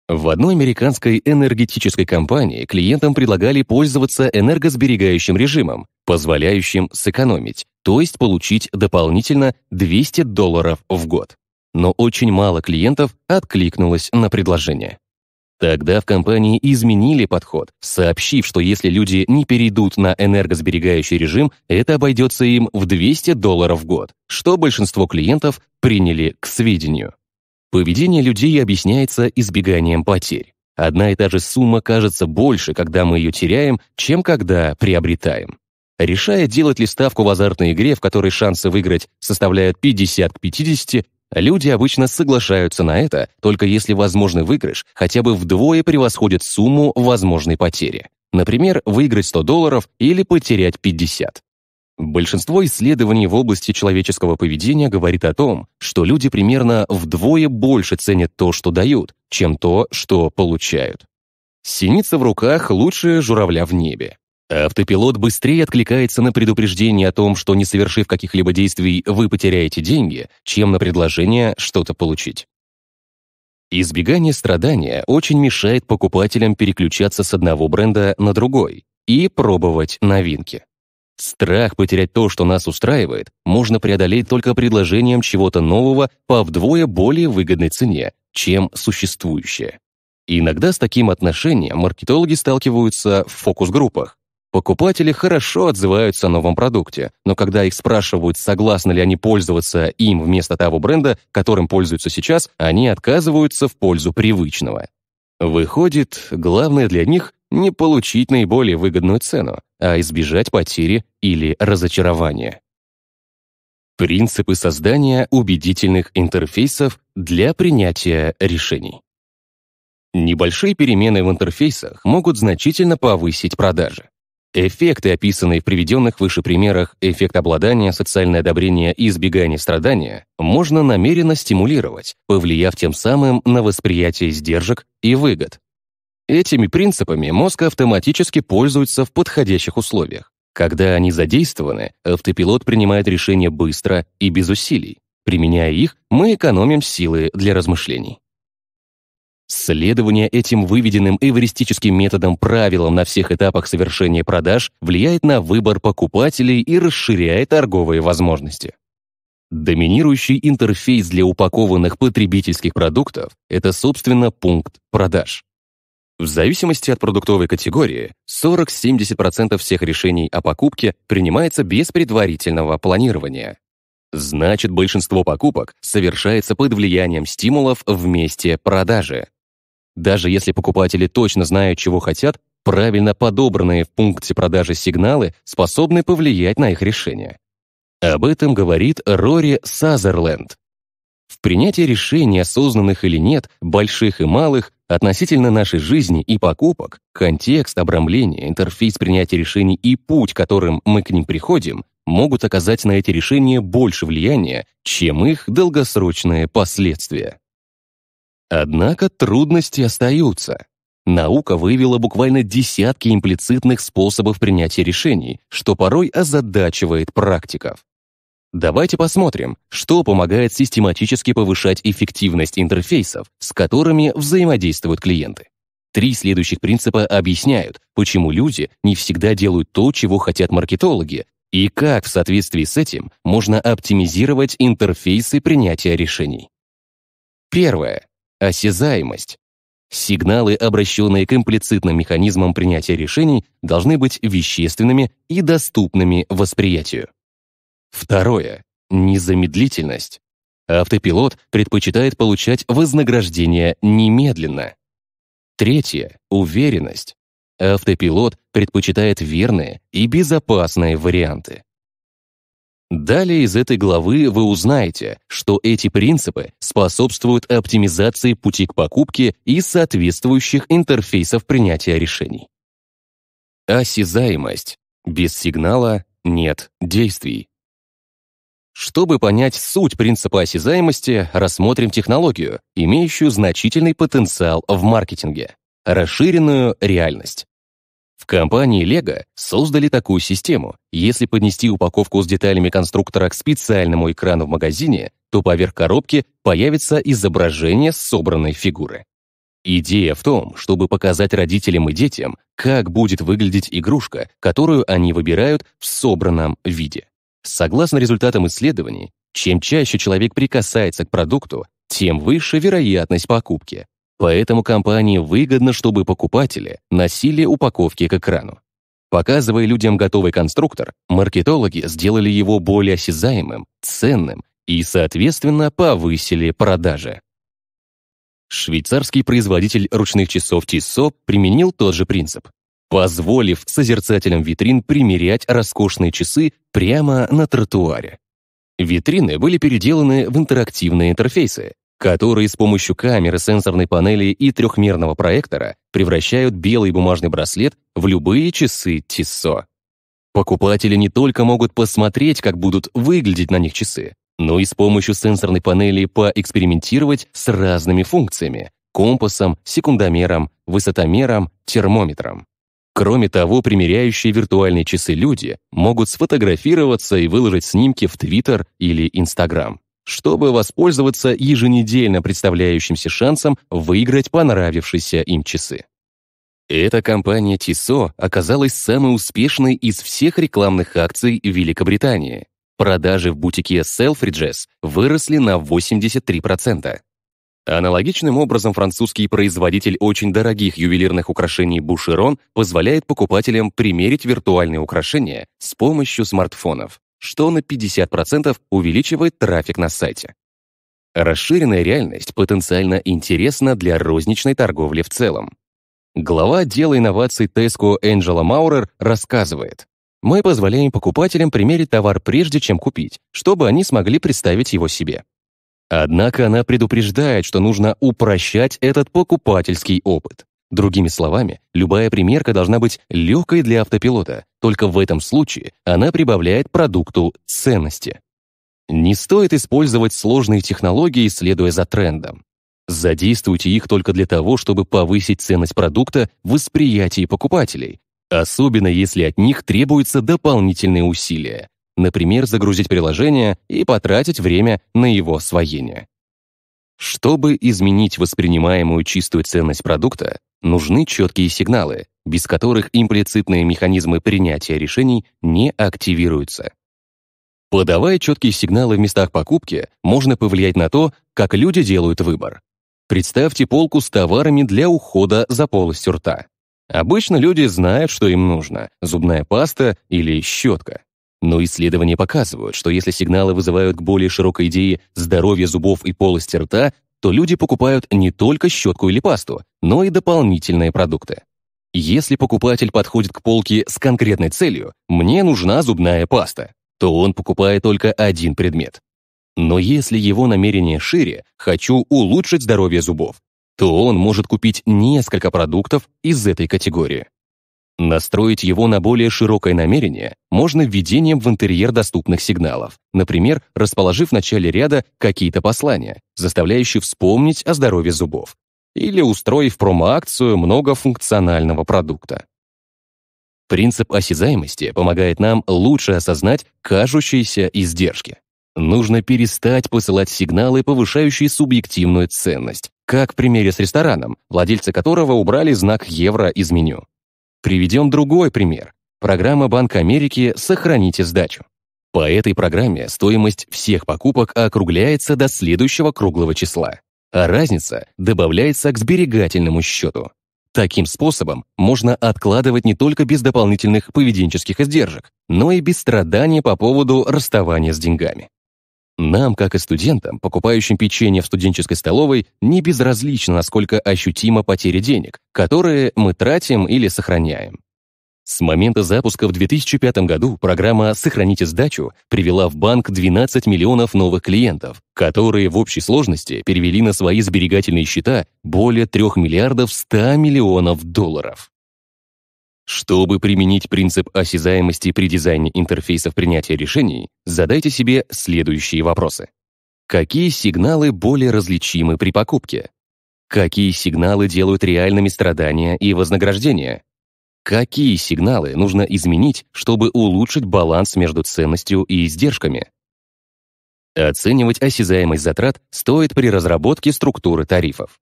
В одной американской энергетической компании клиентам предлагали пользоваться энергосберегающим режимом, позволяющим сэкономить, то есть получить дополнительно 200 долларов в год но очень мало клиентов откликнулось на предложение. Тогда в компании изменили подход, сообщив, что если люди не перейдут на энергосберегающий режим, это обойдется им в 200 долларов в год, что большинство клиентов приняли к сведению. Поведение людей объясняется избеганием потерь. Одна и та же сумма кажется больше, когда мы ее теряем, чем когда приобретаем. Решая, делать ли ставку в азартной игре, в которой шансы выиграть составляют 50 к 50, Люди обычно соглашаются на это, только если возможный выигрыш хотя бы вдвое превосходит сумму возможной потери. Например, выиграть 100 долларов или потерять 50. Большинство исследований в области человеческого поведения говорит о том, что люди примерно вдвое больше ценят то, что дают, чем то, что получают. Синица в руках лучше журавля в небе. Автопилот быстрее откликается на предупреждение о том, что не совершив каких-либо действий, вы потеряете деньги, чем на предложение что-то получить. Избегание страдания очень мешает покупателям переключаться с одного бренда на другой и пробовать новинки. Страх потерять то, что нас устраивает, можно преодолеть только предложением чего-то нового по вдвое более выгодной цене, чем существующее. Иногда с таким отношением маркетологи сталкиваются в фокус-группах, Покупатели хорошо отзываются о новом продукте, но когда их спрашивают, согласны ли они пользоваться им вместо того бренда, которым пользуются сейчас, они отказываются в пользу привычного. Выходит, главное для них — не получить наиболее выгодную цену, а избежать потери или разочарования. Принципы создания убедительных интерфейсов для принятия решений. Небольшие перемены в интерфейсах могут значительно повысить продажи. Эффекты, описанные в приведенных выше примерах «эффект обладания», «социальное одобрение» и «избегание страдания», можно намеренно стимулировать, повлияв тем самым на восприятие сдержек и выгод. Этими принципами мозг автоматически пользуется в подходящих условиях. Когда они задействованы, автопилот принимает решения быстро и без усилий. Применяя их, мы экономим силы для размышлений. Следование этим выведенным эвристическим методом правилам на всех этапах совершения продаж влияет на выбор покупателей и расширяет торговые возможности. Доминирующий интерфейс для упакованных потребительских продуктов – это, собственно, пункт продаж. В зависимости от продуктовой категории, 40-70% всех решений о покупке принимается без предварительного планирования. Значит, большинство покупок совершается под влиянием стимулов в месте продажи. Даже если покупатели точно знают, чего хотят, правильно подобранные в пункте продажи сигналы способны повлиять на их решение. Об этом говорит Рори Сазерленд. В принятии решений, осознанных или нет, больших и малых, относительно нашей жизни и покупок, контекст, обрамление, интерфейс принятия решений и путь, которым мы к ним приходим, могут оказать на эти решения больше влияния, чем их долгосрочные последствия. Однако трудности остаются. Наука вывела буквально десятки имплицитных способов принятия решений, что порой озадачивает практиков. Давайте посмотрим, что помогает систематически повышать эффективность интерфейсов, с которыми взаимодействуют клиенты. Три следующих принципа объясняют, почему люди не всегда делают то, чего хотят маркетологи, и как в соответствии с этим можно оптимизировать интерфейсы принятия решений. Первое. Осязаемость. Сигналы, обращенные к имплицитным механизмам принятия решений, должны быть вещественными и доступными восприятию. Второе. Незамедлительность. Автопилот предпочитает получать вознаграждение немедленно. Третье. Уверенность. Автопилот предпочитает верные и безопасные варианты. Далее из этой главы вы узнаете, что эти принципы способствуют оптимизации пути к покупке и соответствующих интерфейсов принятия решений. Осязаемость. Без сигнала нет действий. Чтобы понять суть принципа осязаемости, рассмотрим технологию, имеющую значительный потенциал в маркетинге – расширенную реальность. В компании Lego создали такую систему. Если поднести упаковку с деталями конструктора к специальному экрану в магазине, то поверх коробки появится изображение собранной фигуры. Идея в том, чтобы показать родителям и детям, как будет выглядеть игрушка, которую они выбирают в собранном виде. Согласно результатам исследований, чем чаще человек прикасается к продукту, тем выше вероятность покупки. Поэтому компании выгодно, чтобы покупатели носили упаковки к экрану. Показывая людям готовый конструктор, маркетологи сделали его более осязаемым, ценным и, соответственно, повысили продажи. Швейцарский производитель ручных часов Tissot применил тот же принцип, позволив созерцателям витрин примерять роскошные часы прямо на тротуаре. Витрины были переделаны в интерактивные интерфейсы, которые с помощью камеры, сенсорной панели и трехмерного проектора превращают белый бумажный браслет в любые часы Тиссо. Покупатели не только могут посмотреть, как будут выглядеть на них часы, но и с помощью сенсорной панели поэкспериментировать с разными функциями — компасом, секундомером, высотомером, термометром. Кроме того, примеряющие виртуальные часы люди могут сфотографироваться и выложить снимки в Твиттер или Инстаграм чтобы воспользоваться еженедельно представляющимся шансом выиграть понравившиеся им часы. Эта компания Tissot оказалась самой успешной из всех рекламных акций Великобритании. Продажи в бутике Selfridges выросли на 83%. Аналогичным образом французский производитель очень дорогих ювелирных украшений Boucheron позволяет покупателям примерить виртуальные украшения с помощью смартфонов что на 50% увеличивает трафик на сайте. Расширенная реальность потенциально интересна для розничной торговли в целом. Глава отдела инноваций Tesco Энджела Маурер рассказывает, «Мы позволяем покупателям примерить товар прежде, чем купить, чтобы они смогли представить его себе». Однако она предупреждает, что нужно упрощать этот покупательский опыт. Другими словами, любая примерка должна быть легкой для автопилота, только в этом случае она прибавляет продукту ценности. Не стоит использовать сложные технологии, следуя за трендом. Задействуйте их только для того, чтобы повысить ценность продукта в восприятии покупателей, особенно если от них требуются дополнительные усилия, например, загрузить приложение и потратить время на его освоение. Чтобы изменить воспринимаемую чистую ценность продукта, нужны четкие сигналы, без которых имплицитные механизмы принятия решений не активируются. Подавая четкие сигналы в местах покупки, можно повлиять на то, как люди делают выбор. Представьте полку с товарами для ухода за полостью рта. Обычно люди знают, что им нужно – зубная паста или щетка. Но исследования показывают, что если сигналы вызывают к более широкой идее здоровья зубов и полости рта, то люди покупают не только щетку или пасту, но и дополнительные продукты. Если покупатель подходит к полке с конкретной целью «мне нужна зубная паста», то он покупает только один предмет. Но если его намерение шире «хочу улучшить здоровье зубов», то он может купить несколько продуктов из этой категории. Настроить его на более широкое намерение можно введением в интерьер доступных сигналов, например, расположив в начале ряда какие-то послания, заставляющие вспомнить о здоровье зубов, или устроив промоакцию многофункционального продукта. Принцип осязаемости помогает нам лучше осознать кажущиеся издержки. Нужно перестать посылать сигналы, повышающие субъективную ценность, как в примере с рестораном, владельцы которого убрали знак «евро» из меню. Приведем другой пример. Программа Банка Америки «Сохраните сдачу». По этой программе стоимость всех покупок округляется до следующего круглого числа, а разница добавляется к сберегательному счету. Таким способом можно откладывать не только без дополнительных поведенческих издержек, но и без страдания по поводу расставания с деньгами. Нам, как и студентам, покупающим печенье в студенческой столовой, не безразлично, насколько ощутима потеря денег, которые мы тратим или сохраняем. С момента запуска в 2005 году программа «Сохраните сдачу» привела в банк 12 миллионов новых клиентов, которые в общей сложности перевели на свои сберегательные счета более 3 миллиардов 100 миллионов долларов. Чтобы применить принцип осязаемости при дизайне интерфейсов принятия решений, задайте себе следующие вопросы. Какие сигналы более различимы при покупке? Какие сигналы делают реальными страдания и вознаграждения? Какие сигналы нужно изменить, чтобы улучшить баланс между ценностью и издержками? Оценивать осязаемость затрат стоит при разработке структуры тарифов.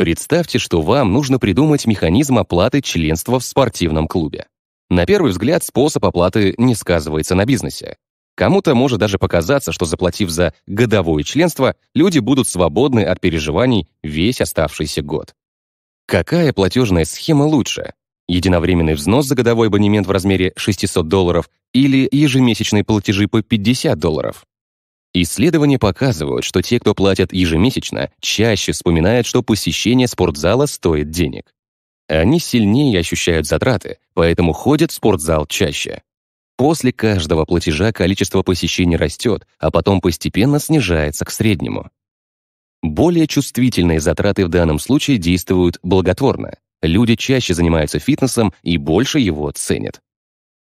Представьте, что вам нужно придумать механизм оплаты членства в спортивном клубе. На первый взгляд способ оплаты не сказывается на бизнесе. Кому-то может даже показаться, что заплатив за годовое членство, люди будут свободны от переживаний весь оставшийся год. Какая платежная схема лучше? Единовременный взнос за годовой абонемент в размере 600 долларов или ежемесячные платежи по 50 долларов? Исследования показывают, что те, кто платят ежемесячно, чаще вспоминают, что посещение спортзала стоит денег. Они сильнее ощущают затраты, поэтому ходят в спортзал чаще. После каждого платежа количество посещений растет, а потом постепенно снижается к среднему. Более чувствительные затраты в данном случае действуют благотворно. Люди чаще занимаются фитнесом и больше его ценят.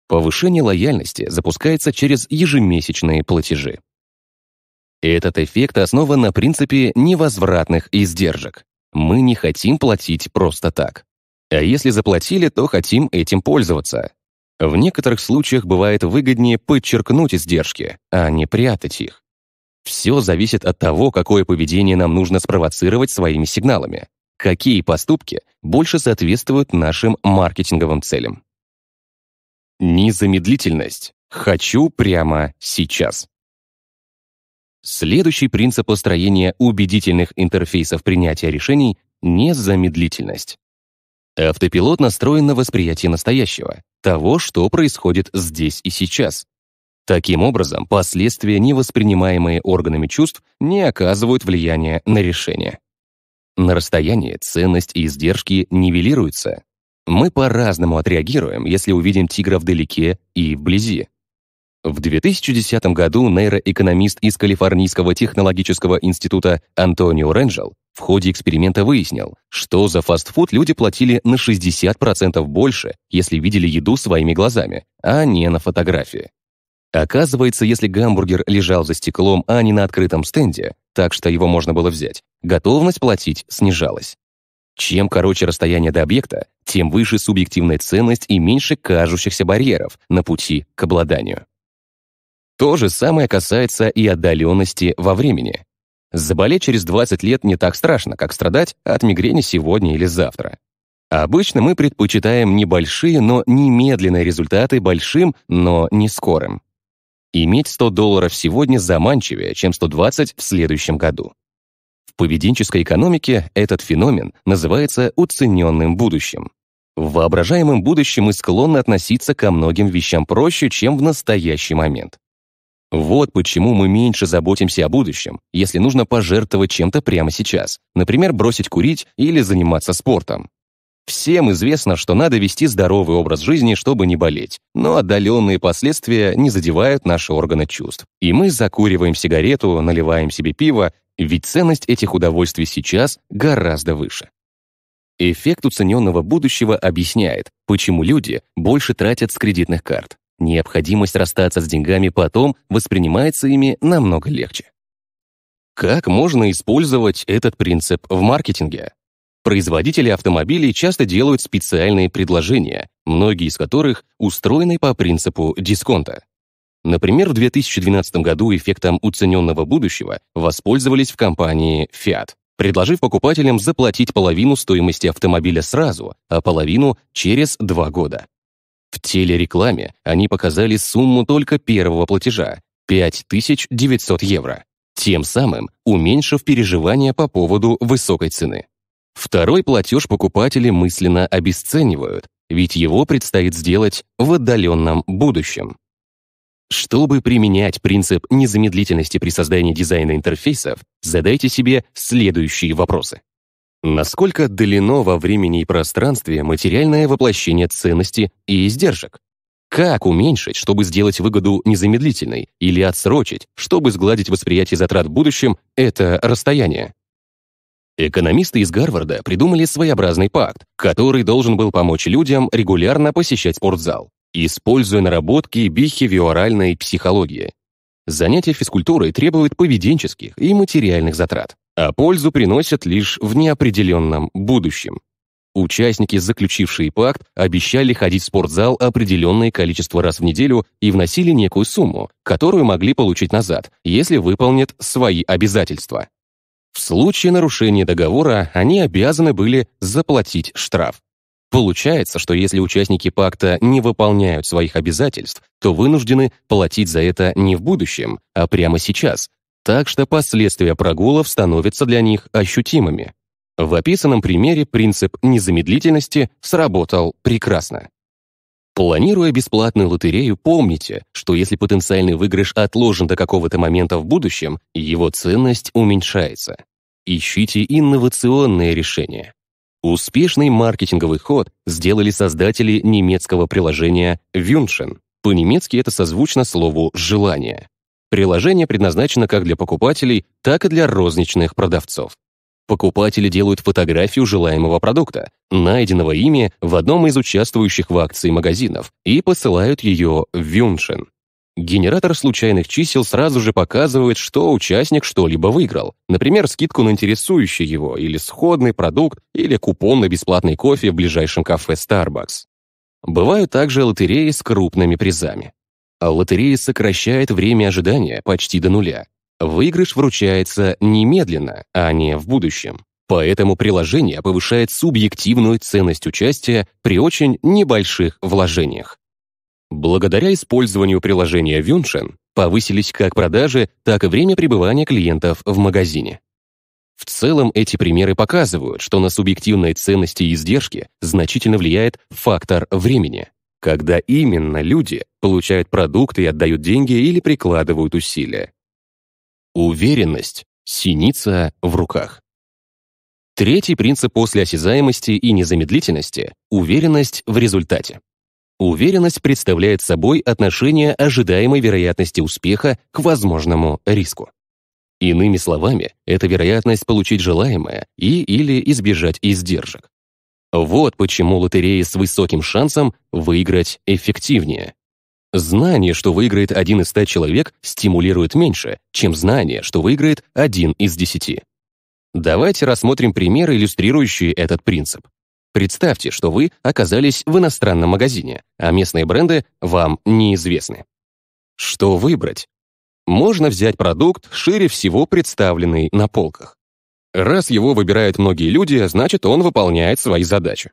Повышение лояльности запускается через ежемесячные платежи этот эффект основан на принципе невозвратных издержек. Мы не хотим платить просто так. А если заплатили, то хотим этим пользоваться. В некоторых случаях бывает выгоднее подчеркнуть издержки, а не прятать их. Все зависит от того, какое поведение нам нужно спровоцировать своими сигналами, какие поступки больше соответствуют нашим маркетинговым целям. Незамедлительность. Хочу прямо сейчас. Следующий принцип построения убедительных интерфейсов принятия решений — незамедлительность. Автопилот настроен на восприятие настоящего, того, что происходит здесь и сейчас. Таким образом, последствия, невоспринимаемые органами чувств, не оказывают влияния на решение. На расстоянии ценность и издержки нивелируются. Мы по-разному отреагируем, если увидим тигра вдалеке и вблизи. В 2010 году нейроэкономист из Калифорнийского технологического института Антонио Ренджел в ходе эксперимента выяснил, что за фастфуд люди платили на 60% больше, если видели еду своими глазами, а не на фотографии. Оказывается, если гамбургер лежал за стеклом, а не на открытом стенде, так что его можно было взять, готовность платить снижалась. Чем короче расстояние до объекта, тем выше субъективная ценность и меньше кажущихся барьеров на пути к обладанию. То же самое касается и отдаленности во времени. Заболеть через 20 лет не так страшно, как страдать от мигрени сегодня или завтра. Обычно мы предпочитаем небольшие, но немедленные результаты большим, но не скорым. Иметь 100 долларов сегодня заманчивее, чем 120 в следующем году. В поведенческой экономике этот феномен называется уцененным будущим. В воображаемом будущем мы склонны относиться ко многим вещам проще, чем в настоящий момент. Вот почему мы меньше заботимся о будущем, если нужно пожертвовать чем-то прямо сейчас, например, бросить курить или заниматься спортом. Всем известно, что надо вести здоровый образ жизни, чтобы не болеть, но отдаленные последствия не задевают наши органы чувств. И мы закуриваем сигарету, наливаем себе пиво, ведь ценность этих удовольствий сейчас гораздо выше. Эффект уцененного будущего объясняет, почему люди больше тратят с кредитных карт. Необходимость расстаться с деньгами потом воспринимается ими намного легче. Как можно использовать этот принцип в маркетинге? Производители автомобилей часто делают специальные предложения, многие из которых устроены по принципу дисконта. Например, в 2012 году эффектом уцененного будущего воспользовались в компании Fiat, предложив покупателям заплатить половину стоимости автомобиля сразу, а половину через два года. В телерекламе они показали сумму только первого платежа – 5900 евро, тем самым уменьшив переживания по поводу высокой цены. Второй платеж покупатели мысленно обесценивают, ведь его предстоит сделать в отдаленном будущем. Чтобы применять принцип незамедлительности при создании дизайна интерфейсов, задайте себе следующие вопросы. Насколько отдалено во времени и пространстве материальное воплощение ценности и издержек? Как уменьшить, чтобы сделать выгоду незамедлительной, или отсрочить, чтобы сгладить восприятие затрат в будущем, это расстояние? Экономисты из Гарварда придумали своеобразный пакт, который должен был помочь людям регулярно посещать спортзал, используя наработки бихевиоральной психологии. Занятия физкультурой требуют поведенческих и материальных затрат а пользу приносят лишь в неопределенном будущем. Участники, заключившие пакт, обещали ходить в спортзал определенное количество раз в неделю и вносили некую сумму, которую могли получить назад, если выполнят свои обязательства. В случае нарушения договора они обязаны были заплатить штраф. Получается, что если участники пакта не выполняют своих обязательств, то вынуждены платить за это не в будущем, а прямо сейчас, так что последствия прогулов становятся для них ощутимыми. В описанном примере принцип незамедлительности сработал прекрасно. Планируя бесплатную лотерею, помните, что если потенциальный выигрыш отложен до какого-то момента в будущем, его ценность уменьшается. Ищите инновационные решения. Успешный маркетинговый ход сделали создатели немецкого приложения Wünschen. По-немецки это созвучно слову «желание». Приложение предназначено как для покупателей, так и для розничных продавцов. Покупатели делают фотографию желаемого продукта, найденного ими в одном из участвующих в акции магазинов, и посылают ее в Вюншин. Генератор случайных чисел сразу же показывает, что участник что-либо выиграл, например, скидку на интересующий его или сходный продукт или купон на бесплатный кофе в ближайшем кафе Starbucks. Бывают также лотереи с крупными призами а лотерея сокращает время ожидания почти до нуля. Выигрыш вручается немедленно, а не в будущем. Поэтому приложение повышает субъективную ценность участия при очень небольших вложениях. Благодаря использованию приложения Вюншен повысились как продажи, так и время пребывания клиентов в магазине. В целом эти примеры показывают, что на субъективные ценности и издержки значительно влияет фактор времени когда именно люди получают продукты и отдают деньги или прикладывают усилия. Уверенность — синица в руках. Третий принцип после осязаемости и незамедлительности — уверенность в результате. Уверенность представляет собой отношение ожидаемой вероятности успеха к возможному риску. Иными словами, это вероятность получить желаемое и или избежать издержек. Вот почему лотереи с высоким шансом выиграть эффективнее. Знание, что выиграет один из ста человек, стимулирует меньше, чем знание, что выиграет один из десяти. Давайте рассмотрим примеры, иллюстрирующие этот принцип. Представьте, что вы оказались в иностранном магазине, а местные бренды вам неизвестны. Что выбрать? Можно взять продукт, шире всего представленный на полках. Раз его выбирают многие люди, значит, он выполняет свои задачи.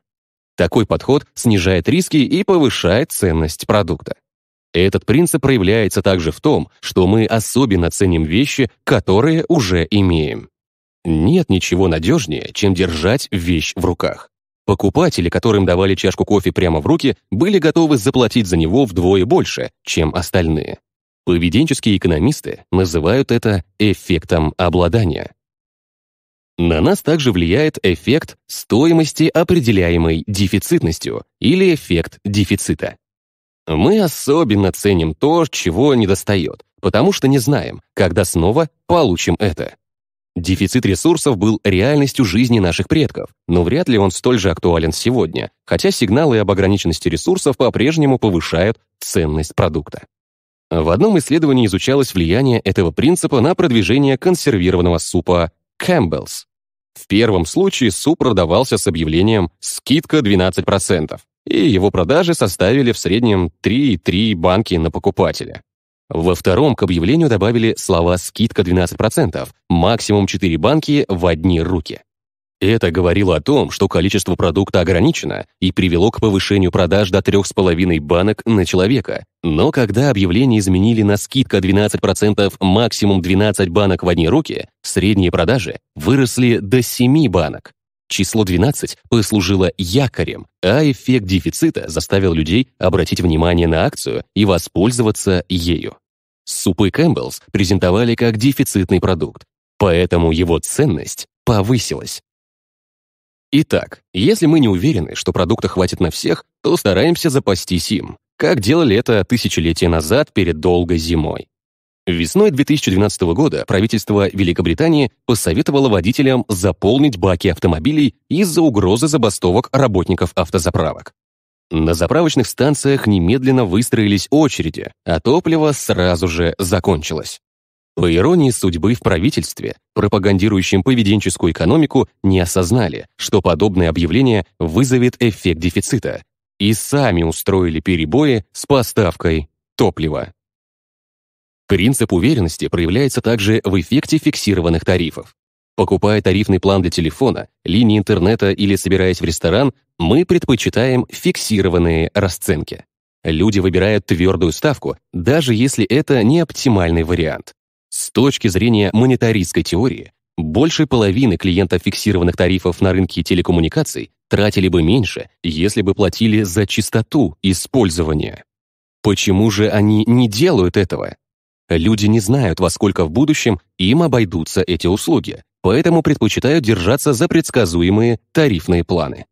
Такой подход снижает риски и повышает ценность продукта. Этот принцип проявляется также в том, что мы особенно ценим вещи, которые уже имеем. Нет ничего надежнее, чем держать вещь в руках. Покупатели, которым давали чашку кофе прямо в руки, были готовы заплатить за него вдвое больше, чем остальные. Поведенческие экономисты называют это эффектом обладания. На нас также влияет эффект стоимости, определяемой дефицитностью, или эффект дефицита. Мы особенно ценим то, чего недостает, потому что не знаем, когда снова получим это. Дефицит ресурсов был реальностью жизни наших предков, но вряд ли он столь же актуален сегодня, хотя сигналы об ограниченности ресурсов по-прежнему повышают ценность продукта. В одном исследовании изучалось влияние этого принципа на продвижение консервированного супа Campbell's. В первом случае суп продавался с объявлением «скидка 12%», и его продажи составили в среднем 3,3 банки на покупателя. Во втором к объявлению добавили слова «скидка 12%», максимум 4 банки в одни руки. Это говорило о том, что количество продукта ограничено и привело к повышению продаж до 3,5 банок на человека. Но когда объявление изменили на скидка 12%, максимум 12 банок в одни руки, средние продажи выросли до 7 банок. Число 12 послужило якорем, а эффект дефицита заставил людей обратить внимание на акцию и воспользоваться ею. Супы Кэмпбеллс презентовали как дефицитный продукт, поэтому его ценность повысилась. Итак, если мы не уверены, что продукта хватит на всех, то стараемся запастись им, как делали это тысячелетия назад перед долгой зимой. Весной 2012 года правительство Великобритании посоветовало водителям заполнить баки автомобилей из-за угрозы забастовок работников автозаправок. На заправочных станциях немедленно выстроились очереди, а топливо сразу же закончилось. По иронии судьбы в правительстве, пропагандирующем поведенческую экономику, не осознали, что подобное объявление вызовет эффект дефицита, и сами устроили перебои с поставкой топлива. Принцип уверенности проявляется также в эффекте фиксированных тарифов. Покупая тарифный план для телефона, линии интернета или собираясь в ресторан, мы предпочитаем фиксированные расценки. Люди выбирают твердую ставку, даже если это не оптимальный вариант. С точки зрения монетаристской теории, больше половины клиентов фиксированных тарифов на рынке телекоммуникаций тратили бы меньше, если бы платили за частоту использования. Почему же они не делают этого? Люди не знают, во сколько в будущем им обойдутся эти услуги, поэтому предпочитают держаться за предсказуемые тарифные планы.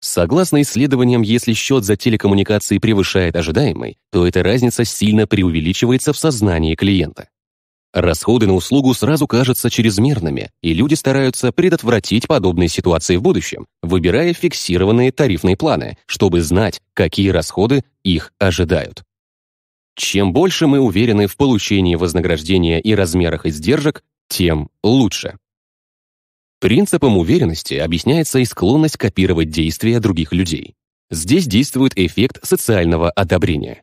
Согласно исследованиям, если счет за телекоммуникации превышает ожидаемый, то эта разница сильно преувеличивается в сознании клиента. Расходы на услугу сразу кажутся чрезмерными, и люди стараются предотвратить подобные ситуации в будущем, выбирая фиксированные тарифные планы, чтобы знать, какие расходы их ожидают. Чем больше мы уверены в получении вознаграждения и размерах издержек, тем лучше. Принципом уверенности объясняется и склонность копировать действия других людей. Здесь действует эффект социального одобрения.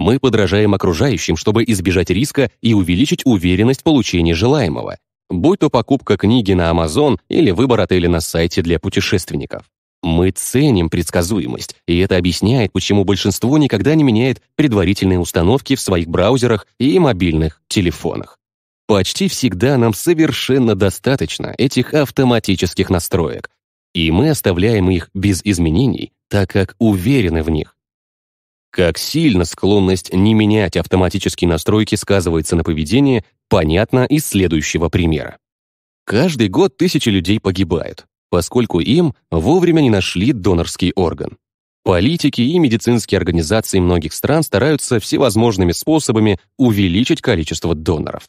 Мы подражаем окружающим, чтобы избежать риска и увеличить уверенность в получении желаемого, будь то покупка книги на Amazon или выбор отеля на сайте для путешественников. Мы ценим предсказуемость, и это объясняет, почему большинство никогда не меняет предварительные установки в своих браузерах и мобильных телефонах. Почти всегда нам совершенно достаточно этих автоматических настроек, и мы оставляем их без изменений, так как уверены в них. Как сильно склонность не менять автоматические настройки сказывается на поведении, понятно из следующего примера. Каждый год тысячи людей погибают, поскольку им вовремя не нашли донорский орган. Политики и медицинские организации многих стран стараются всевозможными способами увеличить количество доноров.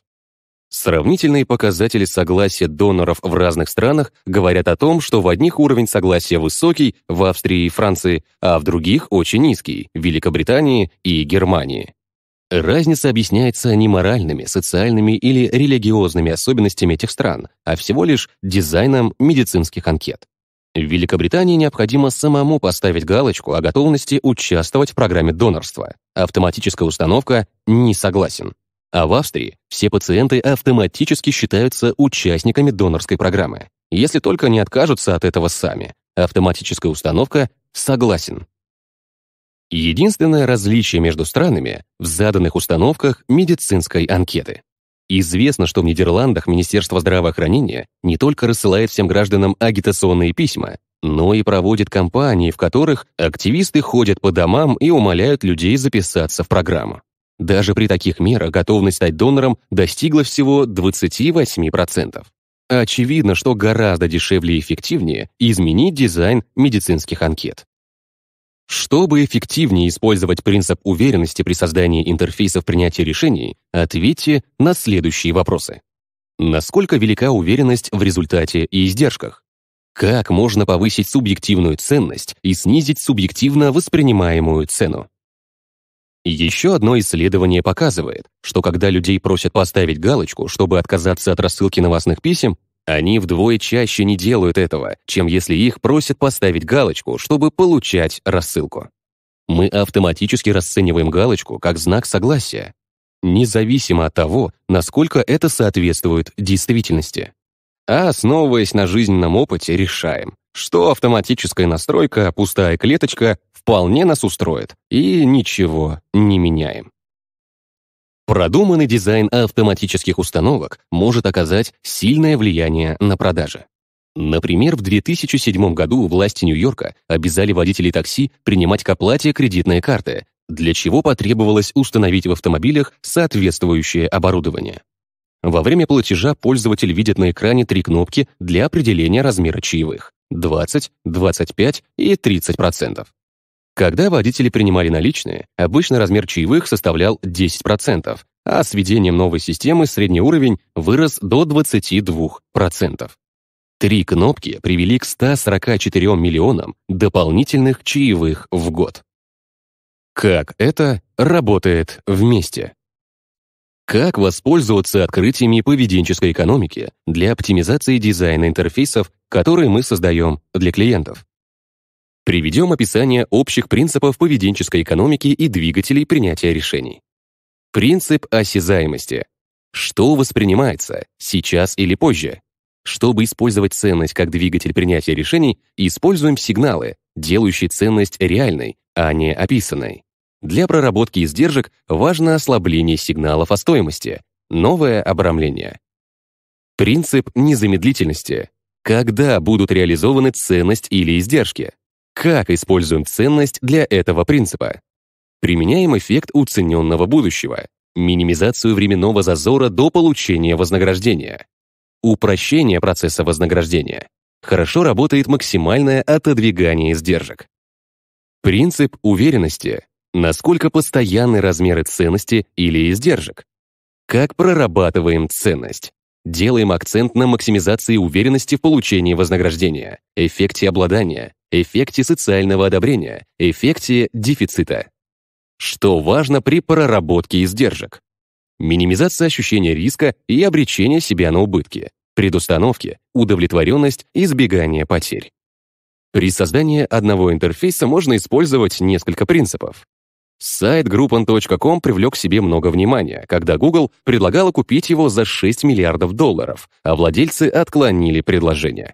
Сравнительные показатели согласия доноров в разных странах говорят о том, что в одних уровень согласия высокий в Австрии и Франции, а в других очень низкий – Великобритании и Германии. Разница объясняется не моральными, социальными или религиозными особенностями этих стран, а всего лишь дизайном медицинских анкет. В Великобритании необходимо самому поставить галочку о готовности участвовать в программе донорства. Автоматическая установка «не согласен». А в Австрии все пациенты автоматически считаются участниками донорской программы, если только не откажутся от этого сами. Автоматическая установка «Согласен». Единственное различие между странами в заданных установках медицинской анкеты. Известно, что в Нидерландах Министерство здравоохранения не только рассылает всем гражданам агитационные письма, но и проводит кампании, в которых активисты ходят по домам и умоляют людей записаться в программу. Даже при таких мерах готовность стать донором достигла всего 28%. Очевидно, что гораздо дешевле и эффективнее изменить дизайн медицинских анкет. Чтобы эффективнее использовать принцип уверенности при создании интерфейсов принятия решений, ответьте на следующие вопросы. Насколько велика уверенность в результате и издержках? Как можно повысить субъективную ценность и снизить субъективно воспринимаемую цену? Еще одно исследование показывает, что когда людей просят поставить галочку, чтобы отказаться от рассылки новостных писем, они вдвое чаще не делают этого, чем если их просят поставить галочку, чтобы получать рассылку. Мы автоматически расцениваем галочку как знак согласия, независимо от того, насколько это соответствует действительности. А основываясь на жизненном опыте, решаем, что автоматическая настройка «пустая клеточка» вполне нас устроит, и ничего не меняем. Продуманный дизайн автоматических установок может оказать сильное влияние на продажи. Например, в 2007 году власти Нью-Йорка обязали водителей такси принимать к оплате кредитные карты, для чего потребовалось установить в автомобилях соответствующее оборудование. Во время платежа пользователь видит на экране три кнопки для определения размера чаевых – 20, 25 и 30%. Когда водители принимали наличные, обычно размер чаевых составлял 10%, а с введением новой системы средний уровень вырос до 22%. Три кнопки привели к 144 миллионам дополнительных чаевых в год. Как это работает вместе? Как воспользоваться открытиями поведенческой экономики для оптимизации дизайна интерфейсов, которые мы создаем для клиентов? Приведем описание общих принципов поведенческой экономики и двигателей принятия решений. Принцип осязаемости. Что воспринимается, сейчас или позже? Чтобы использовать ценность как двигатель принятия решений, используем сигналы, делающие ценность реальной, а не описанной. Для проработки издержек важно ослабление сигналов о стоимости, новое обрамление. Принцип незамедлительности. Когда будут реализованы ценность или издержки? как используем ценность для этого принципа. Применяем эффект уцененного будущего, минимизацию временного зазора до получения вознаграждения. Упрощение процесса вознаграждения. Хорошо работает максимальное отодвигание издержек. Принцип уверенности. Насколько постоянны размеры ценности или издержек? Как прорабатываем ценность? Делаем акцент на максимизации уверенности в получении вознаграждения, эффекте обладания, эффекте социального одобрения, эффекте дефицита. Что важно при проработке издержек? Минимизация ощущения риска и обречения себя на убытки, предустановки, удовлетворенность, избегание потерь. При создании одного интерфейса можно использовать несколько принципов. Сайт groupon.com привлек к себе много внимания, когда Google предлагала купить его за 6 миллиардов долларов, а владельцы отклонили предложение.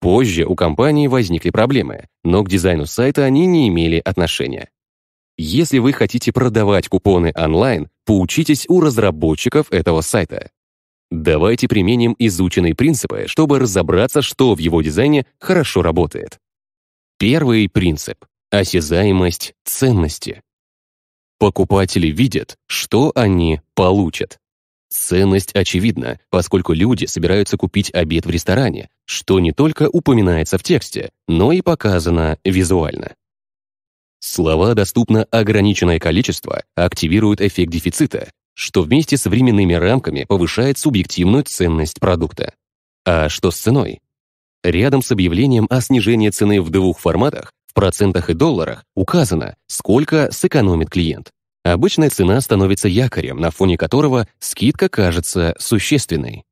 Позже у компании возникли проблемы, но к дизайну сайта они не имели отношения. Если вы хотите продавать купоны онлайн, поучитесь у разработчиков этого сайта. Давайте применим изученные принципы, чтобы разобраться, что в его дизайне хорошо работает. Первый принцип — осязаемость ценности. Покупатели видят, что они получат. Ценность очевидна, поскольку люди собираются купить обед в ресторане, что не только упоминается в тексте, но и показано визуально. Слова доступно ограниченное количество активируют эффект дефицита, что вместе с временными рамками повышает субъективную ценность продукта. А что с ценой? Рядом с объявлением о снижении цены в двух форматах, в процентах и долларах, указано, сколько сэкономит клиент. Обычная цена становится якорем, на фоне которого скидка кажется существенной.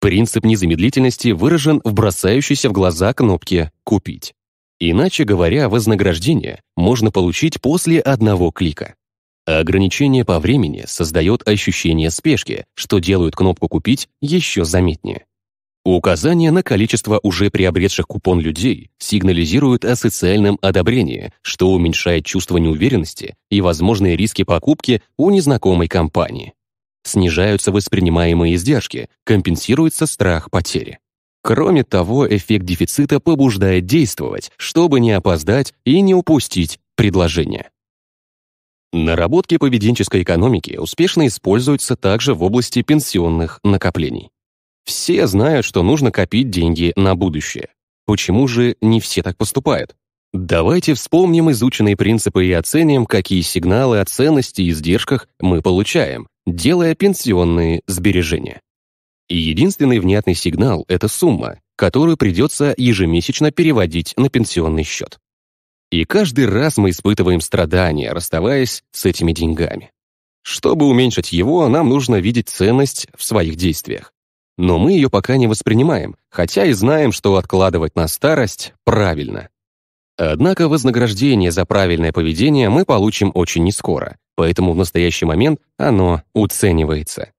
Принцип незамедлительности выражен в бросающейся в глаза кнопке «Купить». Иначе говоря, вознаграждение можно получить после одного клика. Ограничение по времени создает ощущение спешки, что делает кнопку «Купить» еще заметнее. Указание на количество уже приобретших купон людей сигнализирует о социальном одобрении, что уменьшает чувство неуверенности и возможные риски покупки у незнакомой компании. Снижаются воспринимаемые издержки, компенсируется страх потери. Кроме того, эффект дефицита побуждает действовать, чтобы не опоздать и не упустить предложение. Наработки поведенческой экономики успешно используются также в области пенсионных накоплений. Все знают, что нужно копить деньги на будущее. Почему же не все так поступают? Давайте вспомним изученные принципы и оценим, какие сигналы о ценности и издержках мы получаем, делая пенсионные сбережения. И единственный внятный сигнал – это сумма, которую придется ежемесячно переводить на пенсионный счет. И каждый раз мы испытываем страдания, расставаясь с этими деньгами. Чтобы уменьшить его, нам нужно видеть ценность в своих действиях но мы ее пока не воспринимаем, хотя и знаем, что откладывать на старость правильно. Однако вознаграждение за правильное поведение мы получим очень нескоро, поэтому в настоящий момент оно уценивается.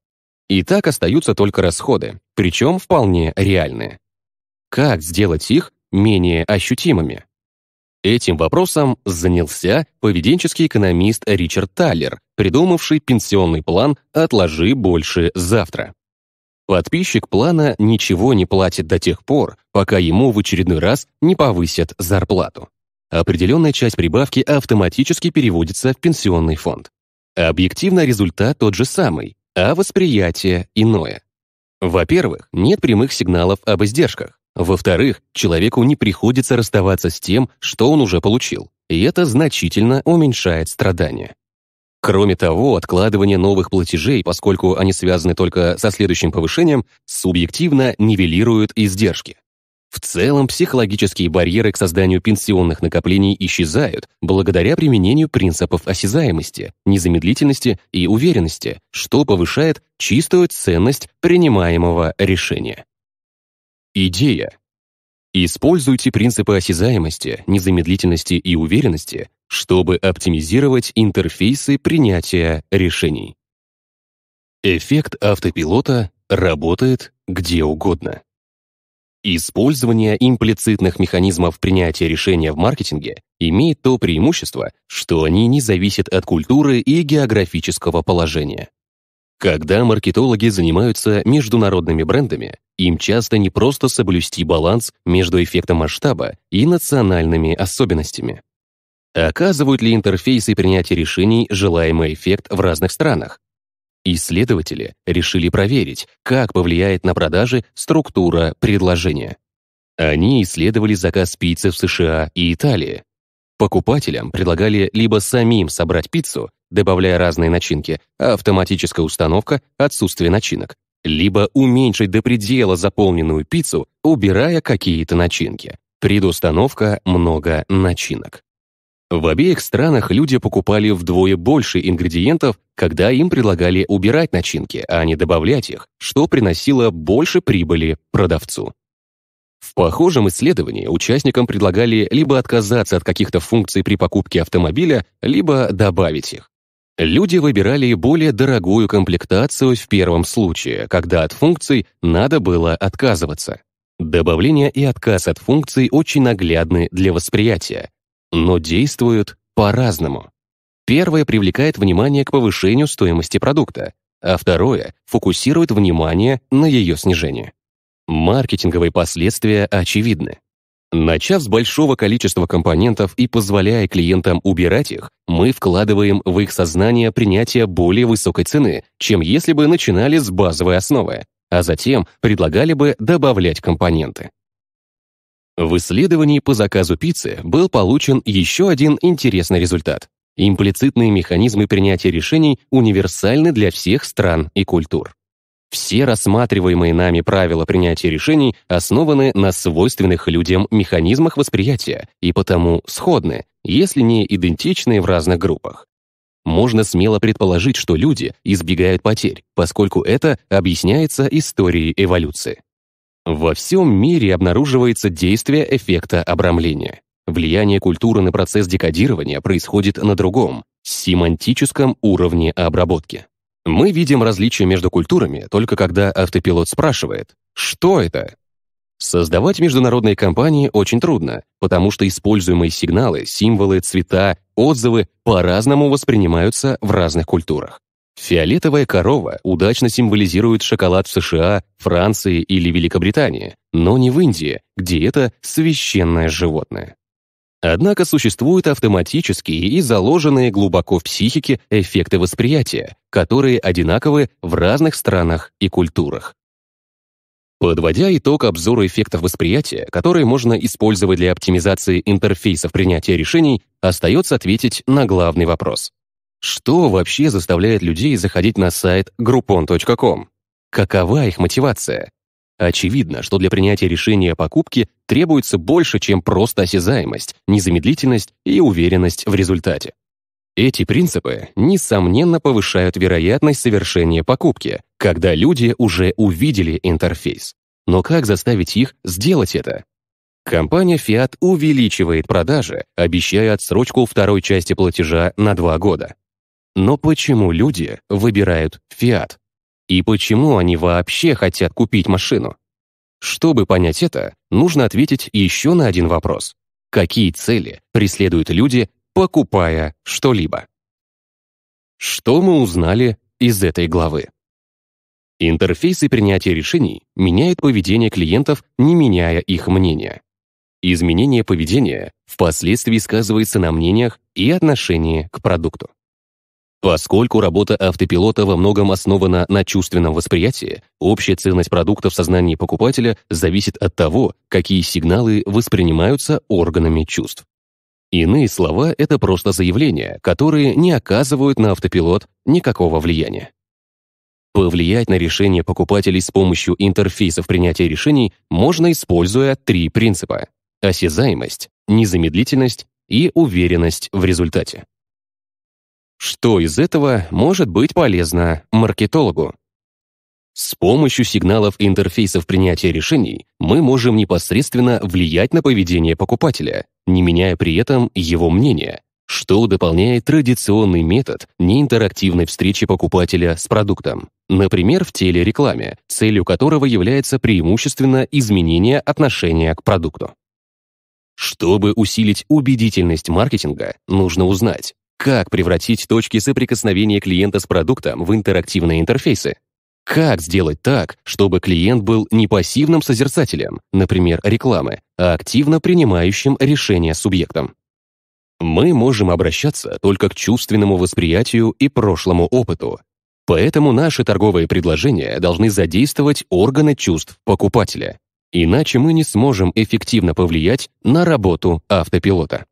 И так остаются только расходы, причем вполне реальные. Как сделать их менее ощутимыми? Этим вопросом занялся поведенческий экономист Ричард Таллер, придумавший пенсионный план «Отложи больше завтра». Подписчик плана ничего не платит до тех пор, пока ему в очередной раз не повысят зарплату. Определенная часть прибавки автоматически переводится в пенсионный фонд. Объективно результат тот же самый, а восприятие иное. Во-первых, нет прямых сигналов об издержках. Во-вторых, человеку не приходится расставаться с тем, что он уже получил, и это значительно уменьшает страдания. Кроме того, откладывание новых платежей, поскольку они связаны только со следующим повышением, субъективно нивелирует издержки. В целом, психологические барьеры к созданию пенсионных накоплений исчезают благодаря применению принципов осязаемости, незамедлительности и уверенности, что повышает чистую ценность принимаемого решения. Идея используйте принципы осязаемости, незамедлительности и уверенности, чтобы оптимизировать интерфейсы принятия решений. Эффект автопилота работает где угодно. Использование имплицитных механизмов принятия решения в маркетинге имеет то преимущество, что они не зависят от культуры и географического положения. Когда маркетологи занимаются международными брендами, им часто не просто соблюсти баланс между эффектом масштаба и национальными особенностями. Оказывают ли интерфейсы принятия решений желаемый эффект в разных странах? Исследователи решили проверить, как повлияет на продажи структура предложения. Они исследовали заказ пиццы в США и Италии. Покупателям предлагали либо самим собрать пиццу, добавляя разные начинки, автоматическая установка — отсутствие начинок. Либо уменьшить до предела заполненную пиццу, убирая какие-то начинки. Предустановка «много начинок». В обеих странах люди покупали вдвое больше ингредиентов, когда им предлагали убирать начинки, а не добавлять их, что приносило больше прибыли продавцу. В похожем исследовании участникам предлагали либо отказаться от каких-то функций при покупке автомобиля, либо добавить их. Люди выбирали более дорогую комплектацию в первом случае, когда от функций надо было отказываться. Добавление и отказ от функций очень наглядны для восприятия, но действуют по-разному. Первое привлекает внимание к повышению стоимости продукта, а второе фокусирует внимание на ее снижение. Маркетинговые последствия очевидны. Начав с большого количества компонентов и позволяя клиентам убирать их, мы вкладываем в их сознание принятие более высокой цены, чем если бы начинали с базовой основы, а затем предлагали бы добавлять компоненты. В исследовании по заказу пиццы был получен еще один интересный результат. Имплицитные механизмы принятия решений универсальны для всех стран и культур. Все рассматриваемые нами правила принятия решений основаны на свойственных людям механизмах восприятия и потому сходны, если не идентичны в разных группах. Можно смело предположить, что люди избегают потерь, поскольку это объясняется историей эволюции. Во всем мире обнаруживается действие эффекта обрамления. Влияние культуры на процесс декодирования происходит на другом, семантическом уровне обработки. Мы видим различия между культурами только когда автопилот спрашивает «Что это?». Создавать международные компании очень трудно, потому что используемые сигналы, символы, цвета, отзывы по-разному воспринимаются в разных культурах. Фиолетовая корова удачно символизирует шоколад в США, Франции или Великобритании, но не в Индии, где это священное животное. Однако существуют автоматические и заложенные глубоко в психике эффекты восприятия, которые одинаковы в разных странах и культурах. Подводя итог обзора эффектов восприятия, которые можно использовать для оптимизации интерфейсов принятия решений, остается ответить на главный вопрос. Что вообще заставляет людей заходить на сайт groupon.com? Какова их мотивация? Очевидно, что для принятия решения о покупке требуется больше, чем просто осязаемость, незамедлительность и уверенность в результате. Эти принципы, несомненно, повышают вероятность совершения покупки, когда люди уже увидели интерфейс. Но как заставить их сделать это? Компания Fiat увеличивает продажи, обещая отсрочку второй части платежа на два года. Но почему люди выбирают Fiat? И почему они вообще хотят купить машину? Чтобы понять это, нужно ответить еще на один вопрос. Какие цели преследуют люди, покупая что-либо? Что мы узнали из этой главы? Интерфейсы принятия решений меняют поведение клиентов, не меняя их мнения. Изменение поведения впоследствии сказывается на мнениях и отношении к продукту. Поскольку работа автопилота во многом основана на чувственном восприятии, общая ценность продукта в сознании покупателя зависит от того, какие сигналы воспринимаются органами чувств. Иные слова — это просто заявления, которые не оказывают на автопилот никакого влияния. Повлиять на решение покупателей с помощью интерфейсов принятия решений можно, используя три принципа — осязаемость, незамедлительность и уверенность в результате. Что из этого может быть полезно маркетологу? С помощью сигналов интерфейсов принятия решений мы можем непосредственно влиять на поведение покупателя, не меняя при этом его мнение, что дополняет традиционный метод неинтерактивной встречи покупателя с продуктом, например, в телерекламе, целью которого является преимущественно изменение отношения к продукту. Чтобы усилить убедительность маркетинга, нужно узнать, как превратить точки соприкосновения клиента с продуктом в интерактивные интерфейсы? Как сделать так, чтобы клиент был не пассивным созерцателем, например, рекламы, а активно принимающим решения субъектом? Мы можем обращаться только к чувственному восприятию и прошлому опыту. Поэтому наши торговые предложения должны задействовать органы чувств покупателя. Иначе мы не сможем эффективно повлиять на работу автопилота.